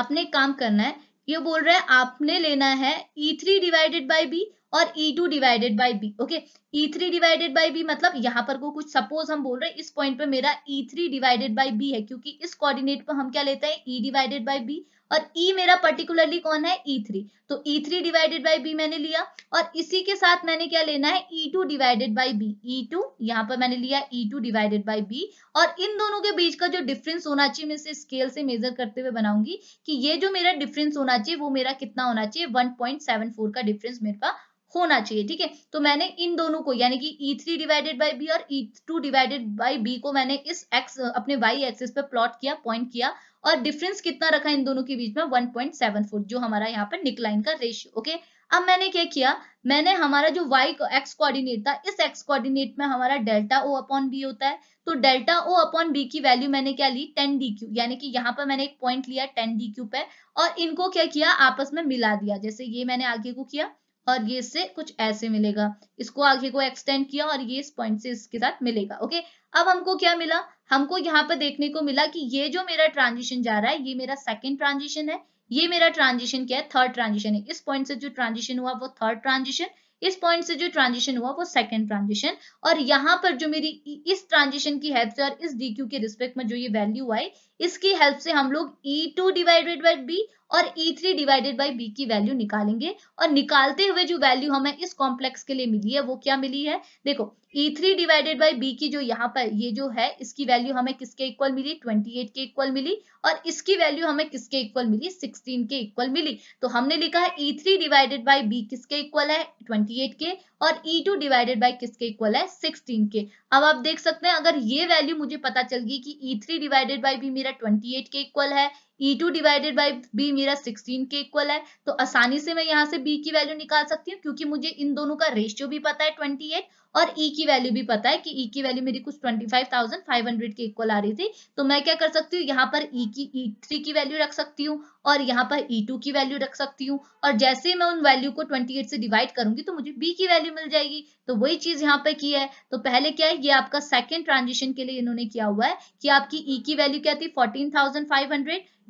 आपने काम करना है ये बोल रहा है आपने लेना है E three divided by B और E2 two divided by B okay E three divided by B मतलब यहाँ पर को कुछ सपोज हम बोल रहे हैं इस पॉइंट पे मेरा E three divided by B है क्योंकि इस कोऑर्डिनेट पर हम क्या लेते हैं E डिवाइडेड बाई बी और e मेरा पर्टिकुलरली कौन है E3 तो E3 three divided by B मैंने लिया और इसी के साथ मैंने क्या लेना है E two divided by B E two यहाँ पर मैंने लिया E two divided by B और इन दोनों के बीच का जो डिफरेंस होना चाहिए मैं इसे स्केल से मेजर करते हुए बनाऊंगी कि ये जो मेरा डिफरेंस होना चाहिए वो मेरा कितना होना चाहिए वन पॉइंट सेवन फोर का डिफरेंस मेरे का होना चाहिए ठीक है तो मैंने इन दोनों को यानी कि E three divided by B और E two divided by B को मैंने इस एक्स अपने वाई एक्सिस पे प्लॉट किया पॉइंट किया और डिफरेंस कितना रखा इन दोनों के बीच में 1.74 जो हमारा यहाँ पर निकला इनका रेशियो ओके अब मैंने क्या किया मैंने हमारा जो y x कोऑर्डिनेट था इस x कोऑर्डिनेट में हमारा डेल्टा o अपॉन बी होता है तो डेल्टा o अपॉन बी की वैल्यू मैंने क्या ली टेन डी क्यू यानी कि यहाँ पर मैंने एक पॉइंट लिया टेन डी क्यू पे और इनको क्या किया आपस में मिला दिया जैसे ये मैंने आगे को किया और ये इससे कुछ ऐसे मिलेगा इसको आगे को एक्सटेंड किया और ये इस पॉइंट से इसके साथ मिलेगा ओके अब हमको क्या मिला हमको यहाँ पर देखने को मिला कि ये जो मेरा ट्रांजिशन जा रहा है ये मेरा सेकेंड ट्रांजिशन है ये मेरा ट्रांजिशन क्या है थर्ड ट्रांजिशन है इस पॉइंट से जो ट्रांजिशन हुआ वो थर्ड ट्रांजिशन इस पॉइंट से जो ट्रांजिशन हुआ वो सेकंड ट्रांजिशन और यहाँ पर जो मेरी इस ट्रांजिशन की हेल्प से और इस डी के रिस्पेक्ट में जो ये वैल्यू आई इसकी हेल्प से हम लोग E2 two divided by B और E3 three divided by B की वैल्यू निकालेंगे और निकालते हुए जो वैल्यू हमें इस कॉम्प्लेक्स के लिए मिली है वो क्या मिली है देखो E3 three divided by B की जो यहाँ पर ये जो है इसकी वैल्यू हमें किसके इक्वल मिली 28 के इक्वल मिली और इसकी वैल्यू हमें किसके इक्वल मिली 16 के इक्वल मिली तो हमने लिखा है E three divided by B किसके इक्वल है 28 के और ई टू डिवाइडेड बाई किसके इक्वल है 16 के अब आप देख सकते हैं अगर ये वैल्यू मुझे पता चल गई कि E three divided by B मेरा मेरा 28 के इक्वल है E2 two divided by B मेरा 16 के इक्वल है तो आसानी से मैं यहाँ से बी की वैल्यू निकाल सकती हूँ क्योंकि मुझे इन दोनों का रेशियो भी पता है 28 और ई e की वैल्यू भी पता है कि ई e की वैल्यू मेरी कुछ 25,500 के इक्वल आ रही थी तो मैं क्या कर सकती हूँ यहाँ पर ई e की ई e थ्री की वैल्यू रख सकती हूँ और यहाँ पर ई e टू की वैल्यू रख सकती हूँ और जैसे ही मैं उन वैल्यू को 28 से डिवाइड करूंगी तो मुझे बी की वैल्यू मिल जाएगी तो वही चीज यहाँ पे की है तो पहले क्या है ये आपका सेकेंड ट्रांजेक्शन के लिए इन्होंने किया हुआ है कि आपकी ई e की वैल्यू क्या थी fourteen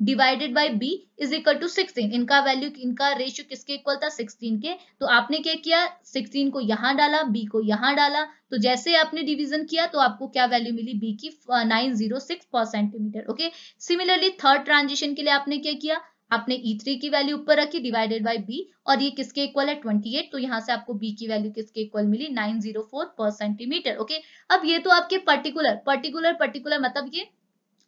divided by B is equal to sixteen इनका वैल्यू इनका रेशियो किसके इक्वल था सिक्सटीन के तो आपने क्या किया सिक्सटीन को यहाँ डाला बी को यहाँ डाला तो जैसे आपने डिवीजन किया तो आपको क्या वैल्यू मिली बी की nine zero six per centimetre okay similarly third transition के लिए आपने क्या किया आपने E3 की वैल्यू ऊपर रखी डिवाइडेड बाय B और ये किसके इक्वल है 28 तो यहाँ से आपको B की वैल्यू किसके इक्वल मिली 904 पर सेंटीमीटर ओके अब ये तो आपके पर्टिकुलर पर्टिकुलर पर्टिकुलर मतलब ये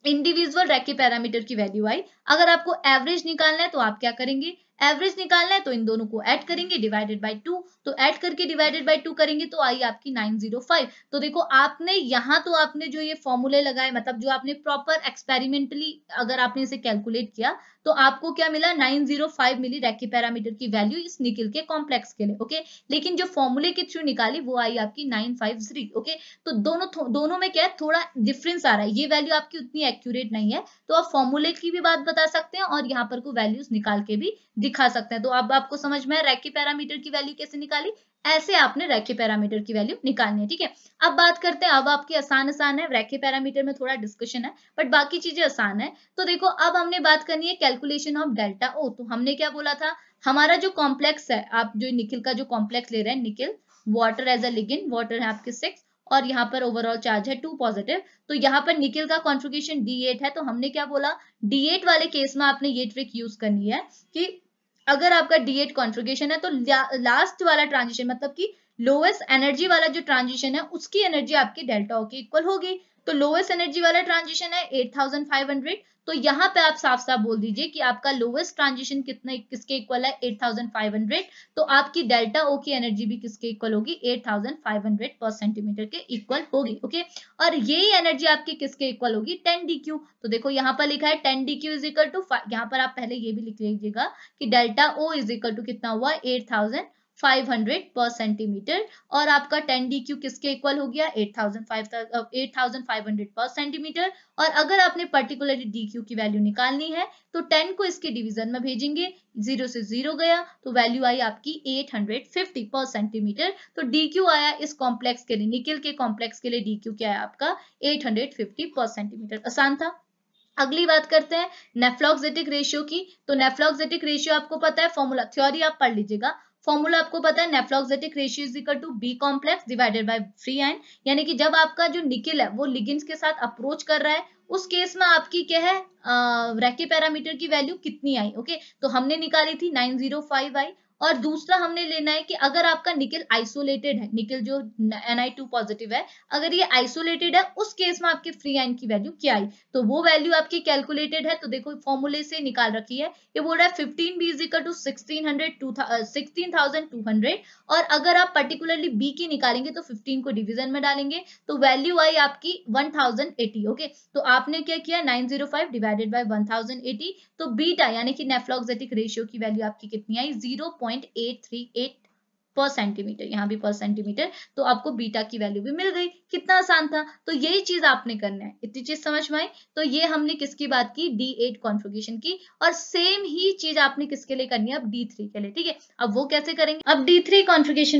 इंडिविजुअल रैकी पैरामीटर की वैल्यू आई अगर आपको एवरेज निकालना है तो आप क्या करेंगे एवरेज निकालना है तो इन दोनों को ऐड करेंगे डिवाइडेड बाय टू तो ऐड करके डिवाइडेड बाय टू करेंगे तो आई आपकी 905 तो देखो आपने यहाँ तो आपने जो ये फॉर्मूले लगाए मतलब जो आपने प्रॉपर एक्सपेरिमेंटली अगर आपने इसे कैलकुलेट किया तो आपको क्या मिला 905 मिली रैकी पैरामीटर की वैल्यू इस निकिल के कॉम्प्लेक्स के लिए ओके लेकिन जो फॉर्मूले के थ्रू निकाली वो आई आपकी 953 ओके तो दोनों दोनों में क्या है थोड़ा डिफरेंस आ रहा है ये वैल्यू आपकी उतनी एक्यूरेट नहीं है तो आप फॉर्मूले की भी बात बता सकते हैं और यहाँ पर को वैल्यूज निकाल के भी दिखा सकते हैं तो अब आप, आपको समझ में रैकी पैरामीटर की वैल्यू कैसे निकाली ऐसे आपने रैखी पैरामीटर की वैल्यू निकालनी है ठीक है अब बात करते हैं अब आपकी आसान आसान है रैखी पैरामीटर में थोड़ा डिस्कशन है बट बाकी चीजें आसान है तो देखो अब हमने बात करनी है कैलकुलेशन ऑफ डेल्टा ओ तो हमने क्या बोला था हमारा जो कॉम्प्लेक्स है आप जो निकिल का जो कॉम्प्लेक्स ले रहे हैं nickel water as a ligand water है आपके सिक्स और यहाँ पर ओवरऑल चार्ज है टू पॉजिटिव तो यहाँ पर निकिल का कॉन्ट्रीब्यूशन डी एट है तो हमने क्या बोला डी एट वाले केस में आपने ये ट्रिक यूज करनी है कि अगर आपका डी एट कॉन्फ़िगरेशन है तो लास्ट वाला ट्रांजिशन मतलब कि लोएस्ट एनर्जी वाला जो ट्रांजिशन है उसकी एनर्जी आपकी डेल्टा ओ के इक्वल होगी तो लोएस्ट एनर्जी वाला ट्रांजिशन है हंड्रेड तो यहाँ पे आप साफ साफ बोल दीजिए कि आपका लोवेस्ट ट्रांजिशन कितने किसके इक्वल है 8500 तो आपकी डेल्टा ओ की एनर्जी भी किसके इक्वल होगी 8500 पर सेंटीमीटर के इक्वल होगी ओके और यही एनर्जी आपकी किसके इक्वल होगी 10 डी क्यू तो देखो यहाँ पर लिखा है 10 D Q is equal to यहाँ पर आप पहले ये भी लिख लीजिएगा कि delta O is equal to कितना हुआ एट थाउजेंड 500 पर सेंटीमीटर और आपका 10 डी क्यू किसके इक्वल हो गया 8500 पर सेंटीमीटर और अगर आपने पर्टिकुलरली डी क्यू की वैल्यू निकालनी है तो 10 को इसके डिवीजन में भेजेंगे जीरो से जीरो गया तो वैल्यू आई आपकी 850 पर सेंटीमीटर तो डी क्यू आया इस कॉम्प्लेक्स के लिए निकल के कॉम्प्लेक्स के लिए डी क्यू क्या आया आपका 850 पर सेंटीमीटर आसान था अगली बात करते हैं नेफ्लॉक्सिटिक रेशियो की तो नेफ्लॉक्सेटिक रेशियो आपको पता है फॉर्मूला थ्योरी आप पढ़ लीजिएगा फॉर्मूला आपको पता है nephelauxetic ratio is equal to B complex divided by free ion यानी कि जब आपका जो निकिल है वो लिगिंस के साथ अप्रोच कर रहा है उस केस में आपकी क्या है रैके पैरामीटर की वैल्यू कितनी आई ओके तो हमने निकाली थी 905 आई और दूसरा हमने लेना है कि अगर आपका निकल आइसोलेटेड है निकल जो एन पॉजिटिव है अगर ये आइसोलेटेड है उस केस में आपके फ्री आइन की वैल्यू क्या आई तो वो वैल्यू आपकी कैलकुलेटेड है तो देखो फॉर्मूले से निकाल रखी है ये बोल रहा है fifteen B is equal to sixteen hundred to sixteen thousand two hundred और अगर आप पर्टिकुलरली बी की निकालेंगे तो फिफ्टीन को डिविजन में डालेंगे तो वैल्यू आई आपकी वन थाउजेंड एटी ओके तो आपने क्या किया nine zero five divided by one thousand eighty तो बीटा यानी कि नेफ्लॉक्सेटिक रेशियो की वैल्यू आपकी कितनी आई जीरो पॉइंट 0.838 पर सेंटीमीटर यहाँ भी पर सेंटीमीटर तो आपको बीटा की वैल्यू भी मिल गई कितना आसान था तो यही चीज आपने करना है इतनी चीज समझ में आई तो ये हमने किसकी बात की डी एट कॉन्फ्रोगेशन की और सेम ही चीज आपने किसके लिए करनी है अब डी थ्री के लिए ठीक है अब वो कैसे करेंगे अब डी थ्री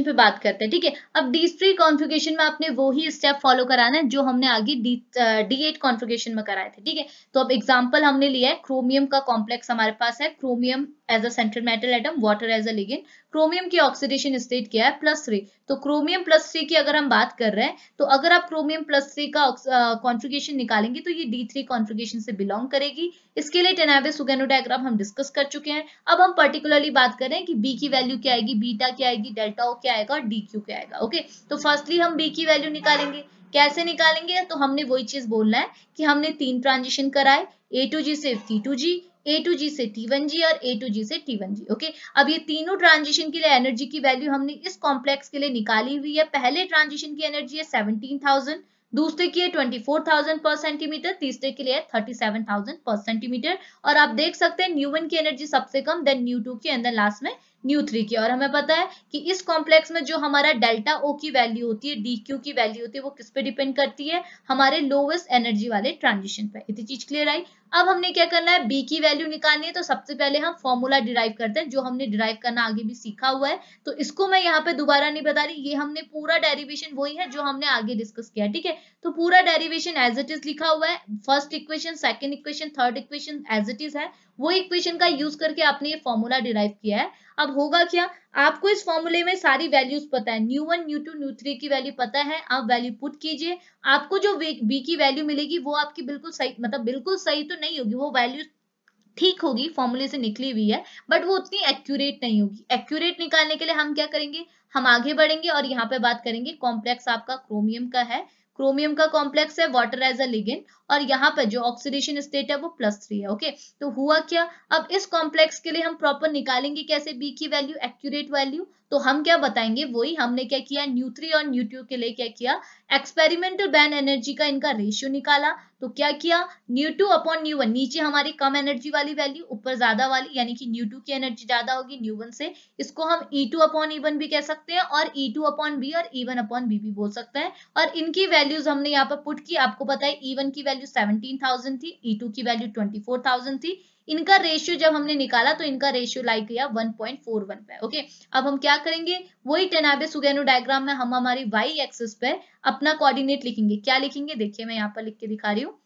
पे बात करते हैं ठीक है अब डी थ्री कॉन्फ्रोगेशन में आपने वो ही स्टेप फॉलो कराना है जो हमने आगे डी एट कॉन्फ्रोगेशन में कराए थे ठीक है तो अब एग्जाम्पल हमने लिया है क्रोमियम का कॉम्प्लेक्स हमारे पास है chromium as a central metal atom water as a ligand chromium की ऑक्सीडेशन स्टेट क्या है प्लस थ्री तो क्रोमियम प्लस थ्री की अगर हम बात कर रहे हैं तो अगर आप क्रोमियम प्लस थ्री का कॉन्फ्रिगेशन निकालेंगे तो ये डी थ्री कॉन्फ्रिगेशन से बिलोंग करेगी इसके लिए टेनाबे सुगेनोडाग्राम हम डिस्कस कर चुके हैं अब हम पर्टिकुलरली बात कर रहे हैं कि बी की वैल्यू क्या आएगी बीटा क्या आएगी डेल्टा ओ क्या आएगा और डी क्यू क्या आएगा ओके तो फर्स्टली हम बी की वैल्यू निकालेंगे कैसे निकालेंगे तो हमने वही चीज बोलना है कि हमने तीन ट्रांजिशन कराए ए टू जी से T two ji A two जी से टी वन जी और ए टू जी से टी वन जी ओके अब ये तीनों ट्रांजिशन के लिए एनर्जी की वैल्यू हमने इस कॉम्प्लेक्स के लिए निकाली हुई है पहले ट्रांजिशन की एनर्जी है सेवनटीन थाउजेंड दूसरे की है twenty four thousand per centimetre तीसरे के लिए thirty seven thousand per centimetre और आप देख सकते हैं न्यू वन की एनर्जी सबसे कम देन न्यू टू की एंड देन लास्ट में न्यू थ्री की और हमें पता है कि इस कॉम्प्लेक्स में जो हमारा डेल्टा ओ की वैल्यू होती है डी क्यू की वैल्यू होती है वो किस पे डिपेंड करती है हमारे लोवेस्ट एनर्जी वाले ट्रांजिशन पे इतनी चीज क्लियर आई अब हमने क्या करना है बी की वैल्यू निकालनी है तो सबसे पहले हम फॉर्मूला डिराइव करते हैं जो हमने डिराइव करना आगे भी सीखा हुआ है तो इसको मैं यहाँ पे दोबारा नहीं बता रही ये हमने पूरा डेरिवेशन वही है जो हमने आगे डिस्कस किया ठीक है तो पूरा डेरिवेशन एज इट इज लिखा हुआ है first equation second equation third equation as it is है वो इक्वेशन का यूज करके आपने ये फॉर्मूला डिराइव किया है अब होगा क्या आपको इस फॉर्मूले में सारी वैल्यूज पता है nu one nu two nu three की वैल्यू पता है आप वैल्यू पुट कीजिए आपको जो बी की वैल्यू मिलेगी वो आपकी बिल्कुल सही मतलब बिल्कुल सही तो नहीं होगी वो वैल्यू ठीक होगी फॉर्मूले से निकली हुई है बट वो उतनी एक्यूरेट नहीं होगी एक्यूरेट निकालने के लिए हम क्या करेंगे हम आगे बढ़ेंगे और यहाँ पे बात करेंगे कॉम्प्लेक्स आपका क्रोमियम का है क्रोमियम का कॉम्प्लेक्स है वाटर एज अ लिगेंड और यहाँ पर जो ऑक्सीडेशन स्टेट है वो प्लस थ्री है ओके तो हुआ क्या अब इस कॉम्प्लेक्स के लिए हम प्रॉपर निकालेंगे कैसे बी की वैल्यू एक्यूरेट वैल्यू तो हम क्या बताएंगे वही हमने क्या किया न्यूट्री और न्यूट्रियो के लिए क्या किया एक्सपेरिमेंटल बैन एनर्जी का इनका रेशियो निकाला तो क्या किया nu two upon nu one नीचे हमारी कम एनर्जी वाली वैल्यू ऊपर ज्यादा वाली यानी कि न्यू टू की एनर्जी ज्यादा होगी न्यू वन से इसको हम E two upon E one भी कह सकते हैं और ई टू अपॉन बी और ई वन अपॉन बी भी बोल सकते हैं और इनकी वैल्यूज हमने यहाँ पर पुट की आपको पता है ई e वन की वैल्यू सेवनटीन थाउजेंड थी ई e टू की वैल्यू ट्वेंटी फोर थाउजेंड थी इनका रेशियो जब हमने निकाला तो इनका रेशियो लाइक गया 1.41 पे ओके अब हम क्या करेंगे वही टेनाबे सुगेनो डायग्राम में हम हमारी वाई एक्सिस पे अपना कोऑर्डिनेट लिखेंगे क्या लिखेंगे देखिए मैं यहाँ पर लिख के दिखा रही हूँ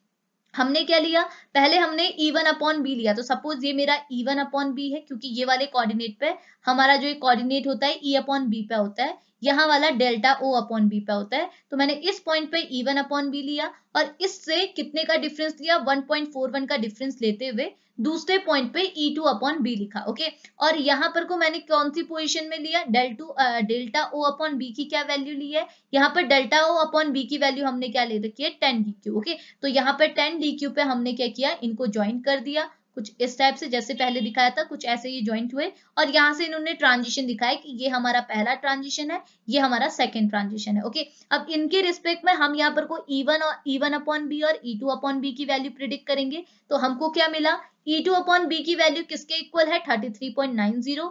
हमने क्या लिया पहले हमने E1 अपॉन बी लिया तो सपोज ये मेरा E1 अपॉन बी है क्योंकि ये वाले कोऑर्डिनेट पे हमारा जो कोऑर्डिनेट होता है E अपॉन बी पे होता है यहाँ वाला डेल्टा O अपॉन बी पे होता है तो मैंने इस पॉइंट पे E1 अपॉन बी लिया और इससे कितने का डिफरेंस लिया 1.41 का डिफरेंस लेते हुए दूसरे पॉइंट पे ई टू अपॉन बी लिखा ओके और यहाँ पर को मैंने कौन सी पोजिशन में लिया del to delta O upon B की क्या वैल्यू ली है यहाँ पर डेल्टा ओ अपॉन बी की वैल्यू हमने क्या ले रखी है टेन डी क्यू ओके तो यहाँ पर टेन डी क्यू पे हमने क्या किया इनको ज्वाइन कर दिया कुछ इस टाइप से जैसे पहले दिखाया था कुछ ऐसे ये ज्वाइंट हुए और यहाँ से इन्होंने ट्रांजिशन दिखाया कि ये हमारा पहला ट्रांजिशन है ये हमारा सेकंड ट्रांजिशन है ओके अब इनके रिस्पेक्ट में हम यहाँ पर को ई e वन e और ई वन अपॉन बी और ई टू अपॉन बी की वैल्यू प्रिडिक्ट करेंगे तो हमको क्या मिला ई टू अपॉन बी की वैल्यू किसके इक्वल है thirty three point nine zero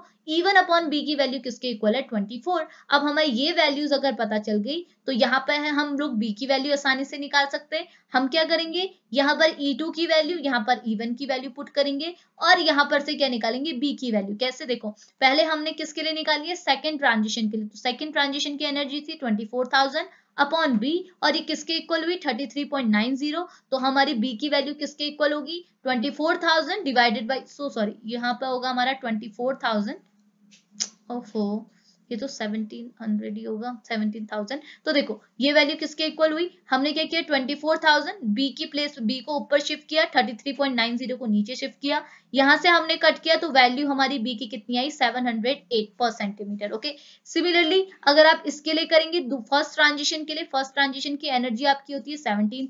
upon B की वैल्यू किसके इक्वल है ट्वेंटी फोर अब हमें ये वैल्यूज अगर पता चल गई तो यहाँ पर है हम लोग बी की वैल्यू आसानी से निकाल सकते हैं हम क्या करेंगे यहाँ पर ई e टू की वैल्यू यहाँ पर ई वन की वैल्यू पुट करेंगे और यहाँ पर से क्या निकालेंगे बी की वैल्यू कैसे देखो पहले हमने किसके लिए निकाली है सेकेंड ट्रांजिशन के लिए तो सेकेंड ट्रांजिशन की एनर्जी थी twenty four thousand upon B और ये किसके इक्वल हुई 33.90 तो हमारी बी की वैल्यू किसके इक्वल होगी 24,000 डिवाइडेड बाय सो सॉरी यहाँ पर होगा हमारा 24,000 ओफो ये तो 1700 ही होगा 17,000 तो देखो ये वैल्यू किसके इक्वल हुई हमने क्या किया 24,000 बी की प्लेस बी को ऊपर शिफ्ट किया 33.90 को नीचे शिफ्ट किया यहां से हमने कट किया तो वैल्यू हमारी बी की कितनी आई 708 पर सेंटीमीटर ओके सिमिलरली अगर आप इसके लिए करेंगे फर्स्ट ट्रांजिशन के लिए फर्स्ट ट्रांजिशन की एनर्जी आपकी होती है सेवनटीन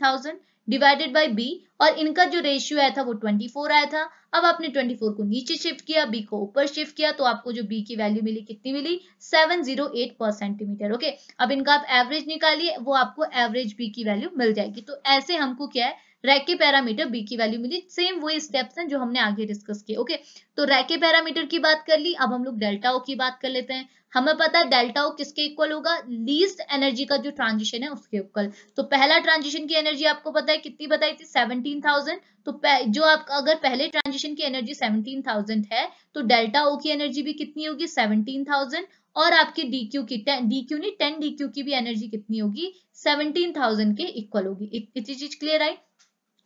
डिवाइडेड बाय बी और इनका जो रेशियो आया था वो 24 आया था अब आपने 24 को नीचे शिफ्ट किया बी को ऊपर शिफ्ट किया तो आपको जो बी की वैल्यू मिली कितनी मिली 708 पर सेंटीमीटर ओके अब इनका आप एवरेज निकालिए वो आपको एवरेज बी की वैल्यू मिल जाएगी तो ऐसे हमको क्या है रैके पैरामीटर बी की वैल्यू मिली सेम वही स्टेप्स हैं जो हमने आगे डिस्कस किए ओके तो रैके पैरामीटर की बात कर ली अब हम लोग डेल्टाओ की बात कर लेते हैं हमें पता है डेल्टा ओ किसके इक्वल होगा लीस्ट एनर्जी का जो ट्रांजिशन है उसके इक्वल तो पहला ट्रांजिशन की एनर्जी आपको पता है कितनी बताई थी सेवनटीन थाउजेंड तो जो आप अगर पहले ट्रांजिशन की एनर्जी सेवनटीन थाउजेंड है तो डेल्टा ओ की एनर्जी भी कितनी होगी सेवनटीन थाउजेंड और आपके डी क्यू की डी क्यू नहीं टेन डी क्यू की भी एनर्जी कितनी होगी सेवनटीन थाउजेंड के इक्वल होगी इतनी चीज क्लियर आई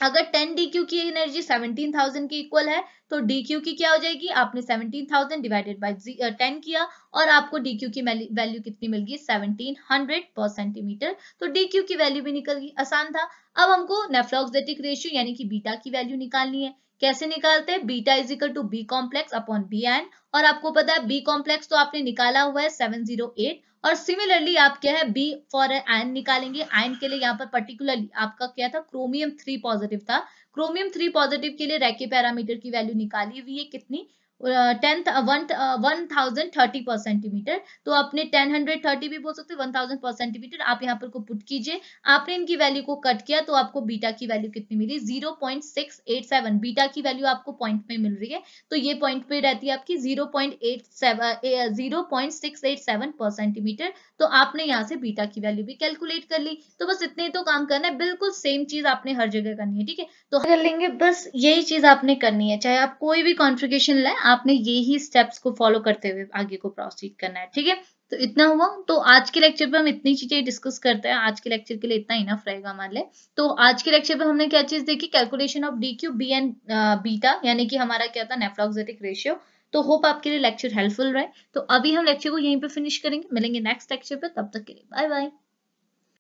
अगर टेन डी क्यू की एनर्जी सेवनटीन थाउजेंड की इक्वल है तो डी क्यू की क्या हो जाएगी आपने seventeen thousand divided by ten किया और आपको डी क्यू की वैल्यू कितनी मिल गई सेवनटीन हंड्रेड पर सेंटीमीटर तो डी क्यू की वैल्यू भी निकल गई आसान था अब हमको नेफ्लॉक्सेटिक रेशियो यानी कि बीटा की वैल्यू निकालनी है कैसे निकालते हैं beta is equal to B complex upon B N और आपको पता है बी कॉम्प्लेक्स तो आपने निकाला हुआ है सेवन जीरो एट और सिमिलरली आप क्या है बी फॉर आयन निकालेंगे आयन के लिए यहाँ पर पर्टिकुलरली आपका क्या था क्रोमियम थ्री पॉजिटिव था क्रोमियम थ्री पॉजिटिव के लिए रैके पैरामीटर की वैल्यू निकाली हुई है कितनी tenth one one thousand thirty per centimetre तो आपने टेन हंड्रेड थर्टी भी बोल सकते वन थाउजेंड पर सेंटीमीटर आप यहाँ पर को पुट कीजिए आपने इनकी वैल्यू को कट किया तो आपको बीटा की वैल्यू कितनी मिली zero point six eight seven beta की वैल्यू आपको पॉइंट में मिल रही है तो ये पॉइंट पे रहती है आपकी zero point eight seven zero point six eight seven per centimetre तो आपने यहाँ से बीटा की वैल्यू भी कैलकुलेट कर ली तो बस इतने तो काम करना है बिल्कुल सेम चीज आपने हर जगह करनी है ठीक है तो कर लेंगे बस यही चीज आपने करनी है चाहे आप कोई भी कॉन्फ्रिगेशन लें आपने ये ही स्टेप्स को फॉलो करते हुए आगे को प्रोसीड करना है ठीक है तो इतना हुआ तो आज के लेक्चर पे हम इतनी चीजें डिस्कस करते हैं आज के लेक्चर के लिए इतना इनफ रहेगा हमारे लिए तो आज के लेक्चर पे हमने क्या चीज देखी calculation of D Q B and beta यानी कि हमारा क्या था नेफ्लॉक्सेटिक रेशियो तो होप आपके लिए लेक्चर हेल्पफुल रहे तो अभी हम लेक्चर को यहीं पे फिनिश करेंगे मिलेंगे नेक्स्ट लेक्चर पे तब तक के लिए बाय बाय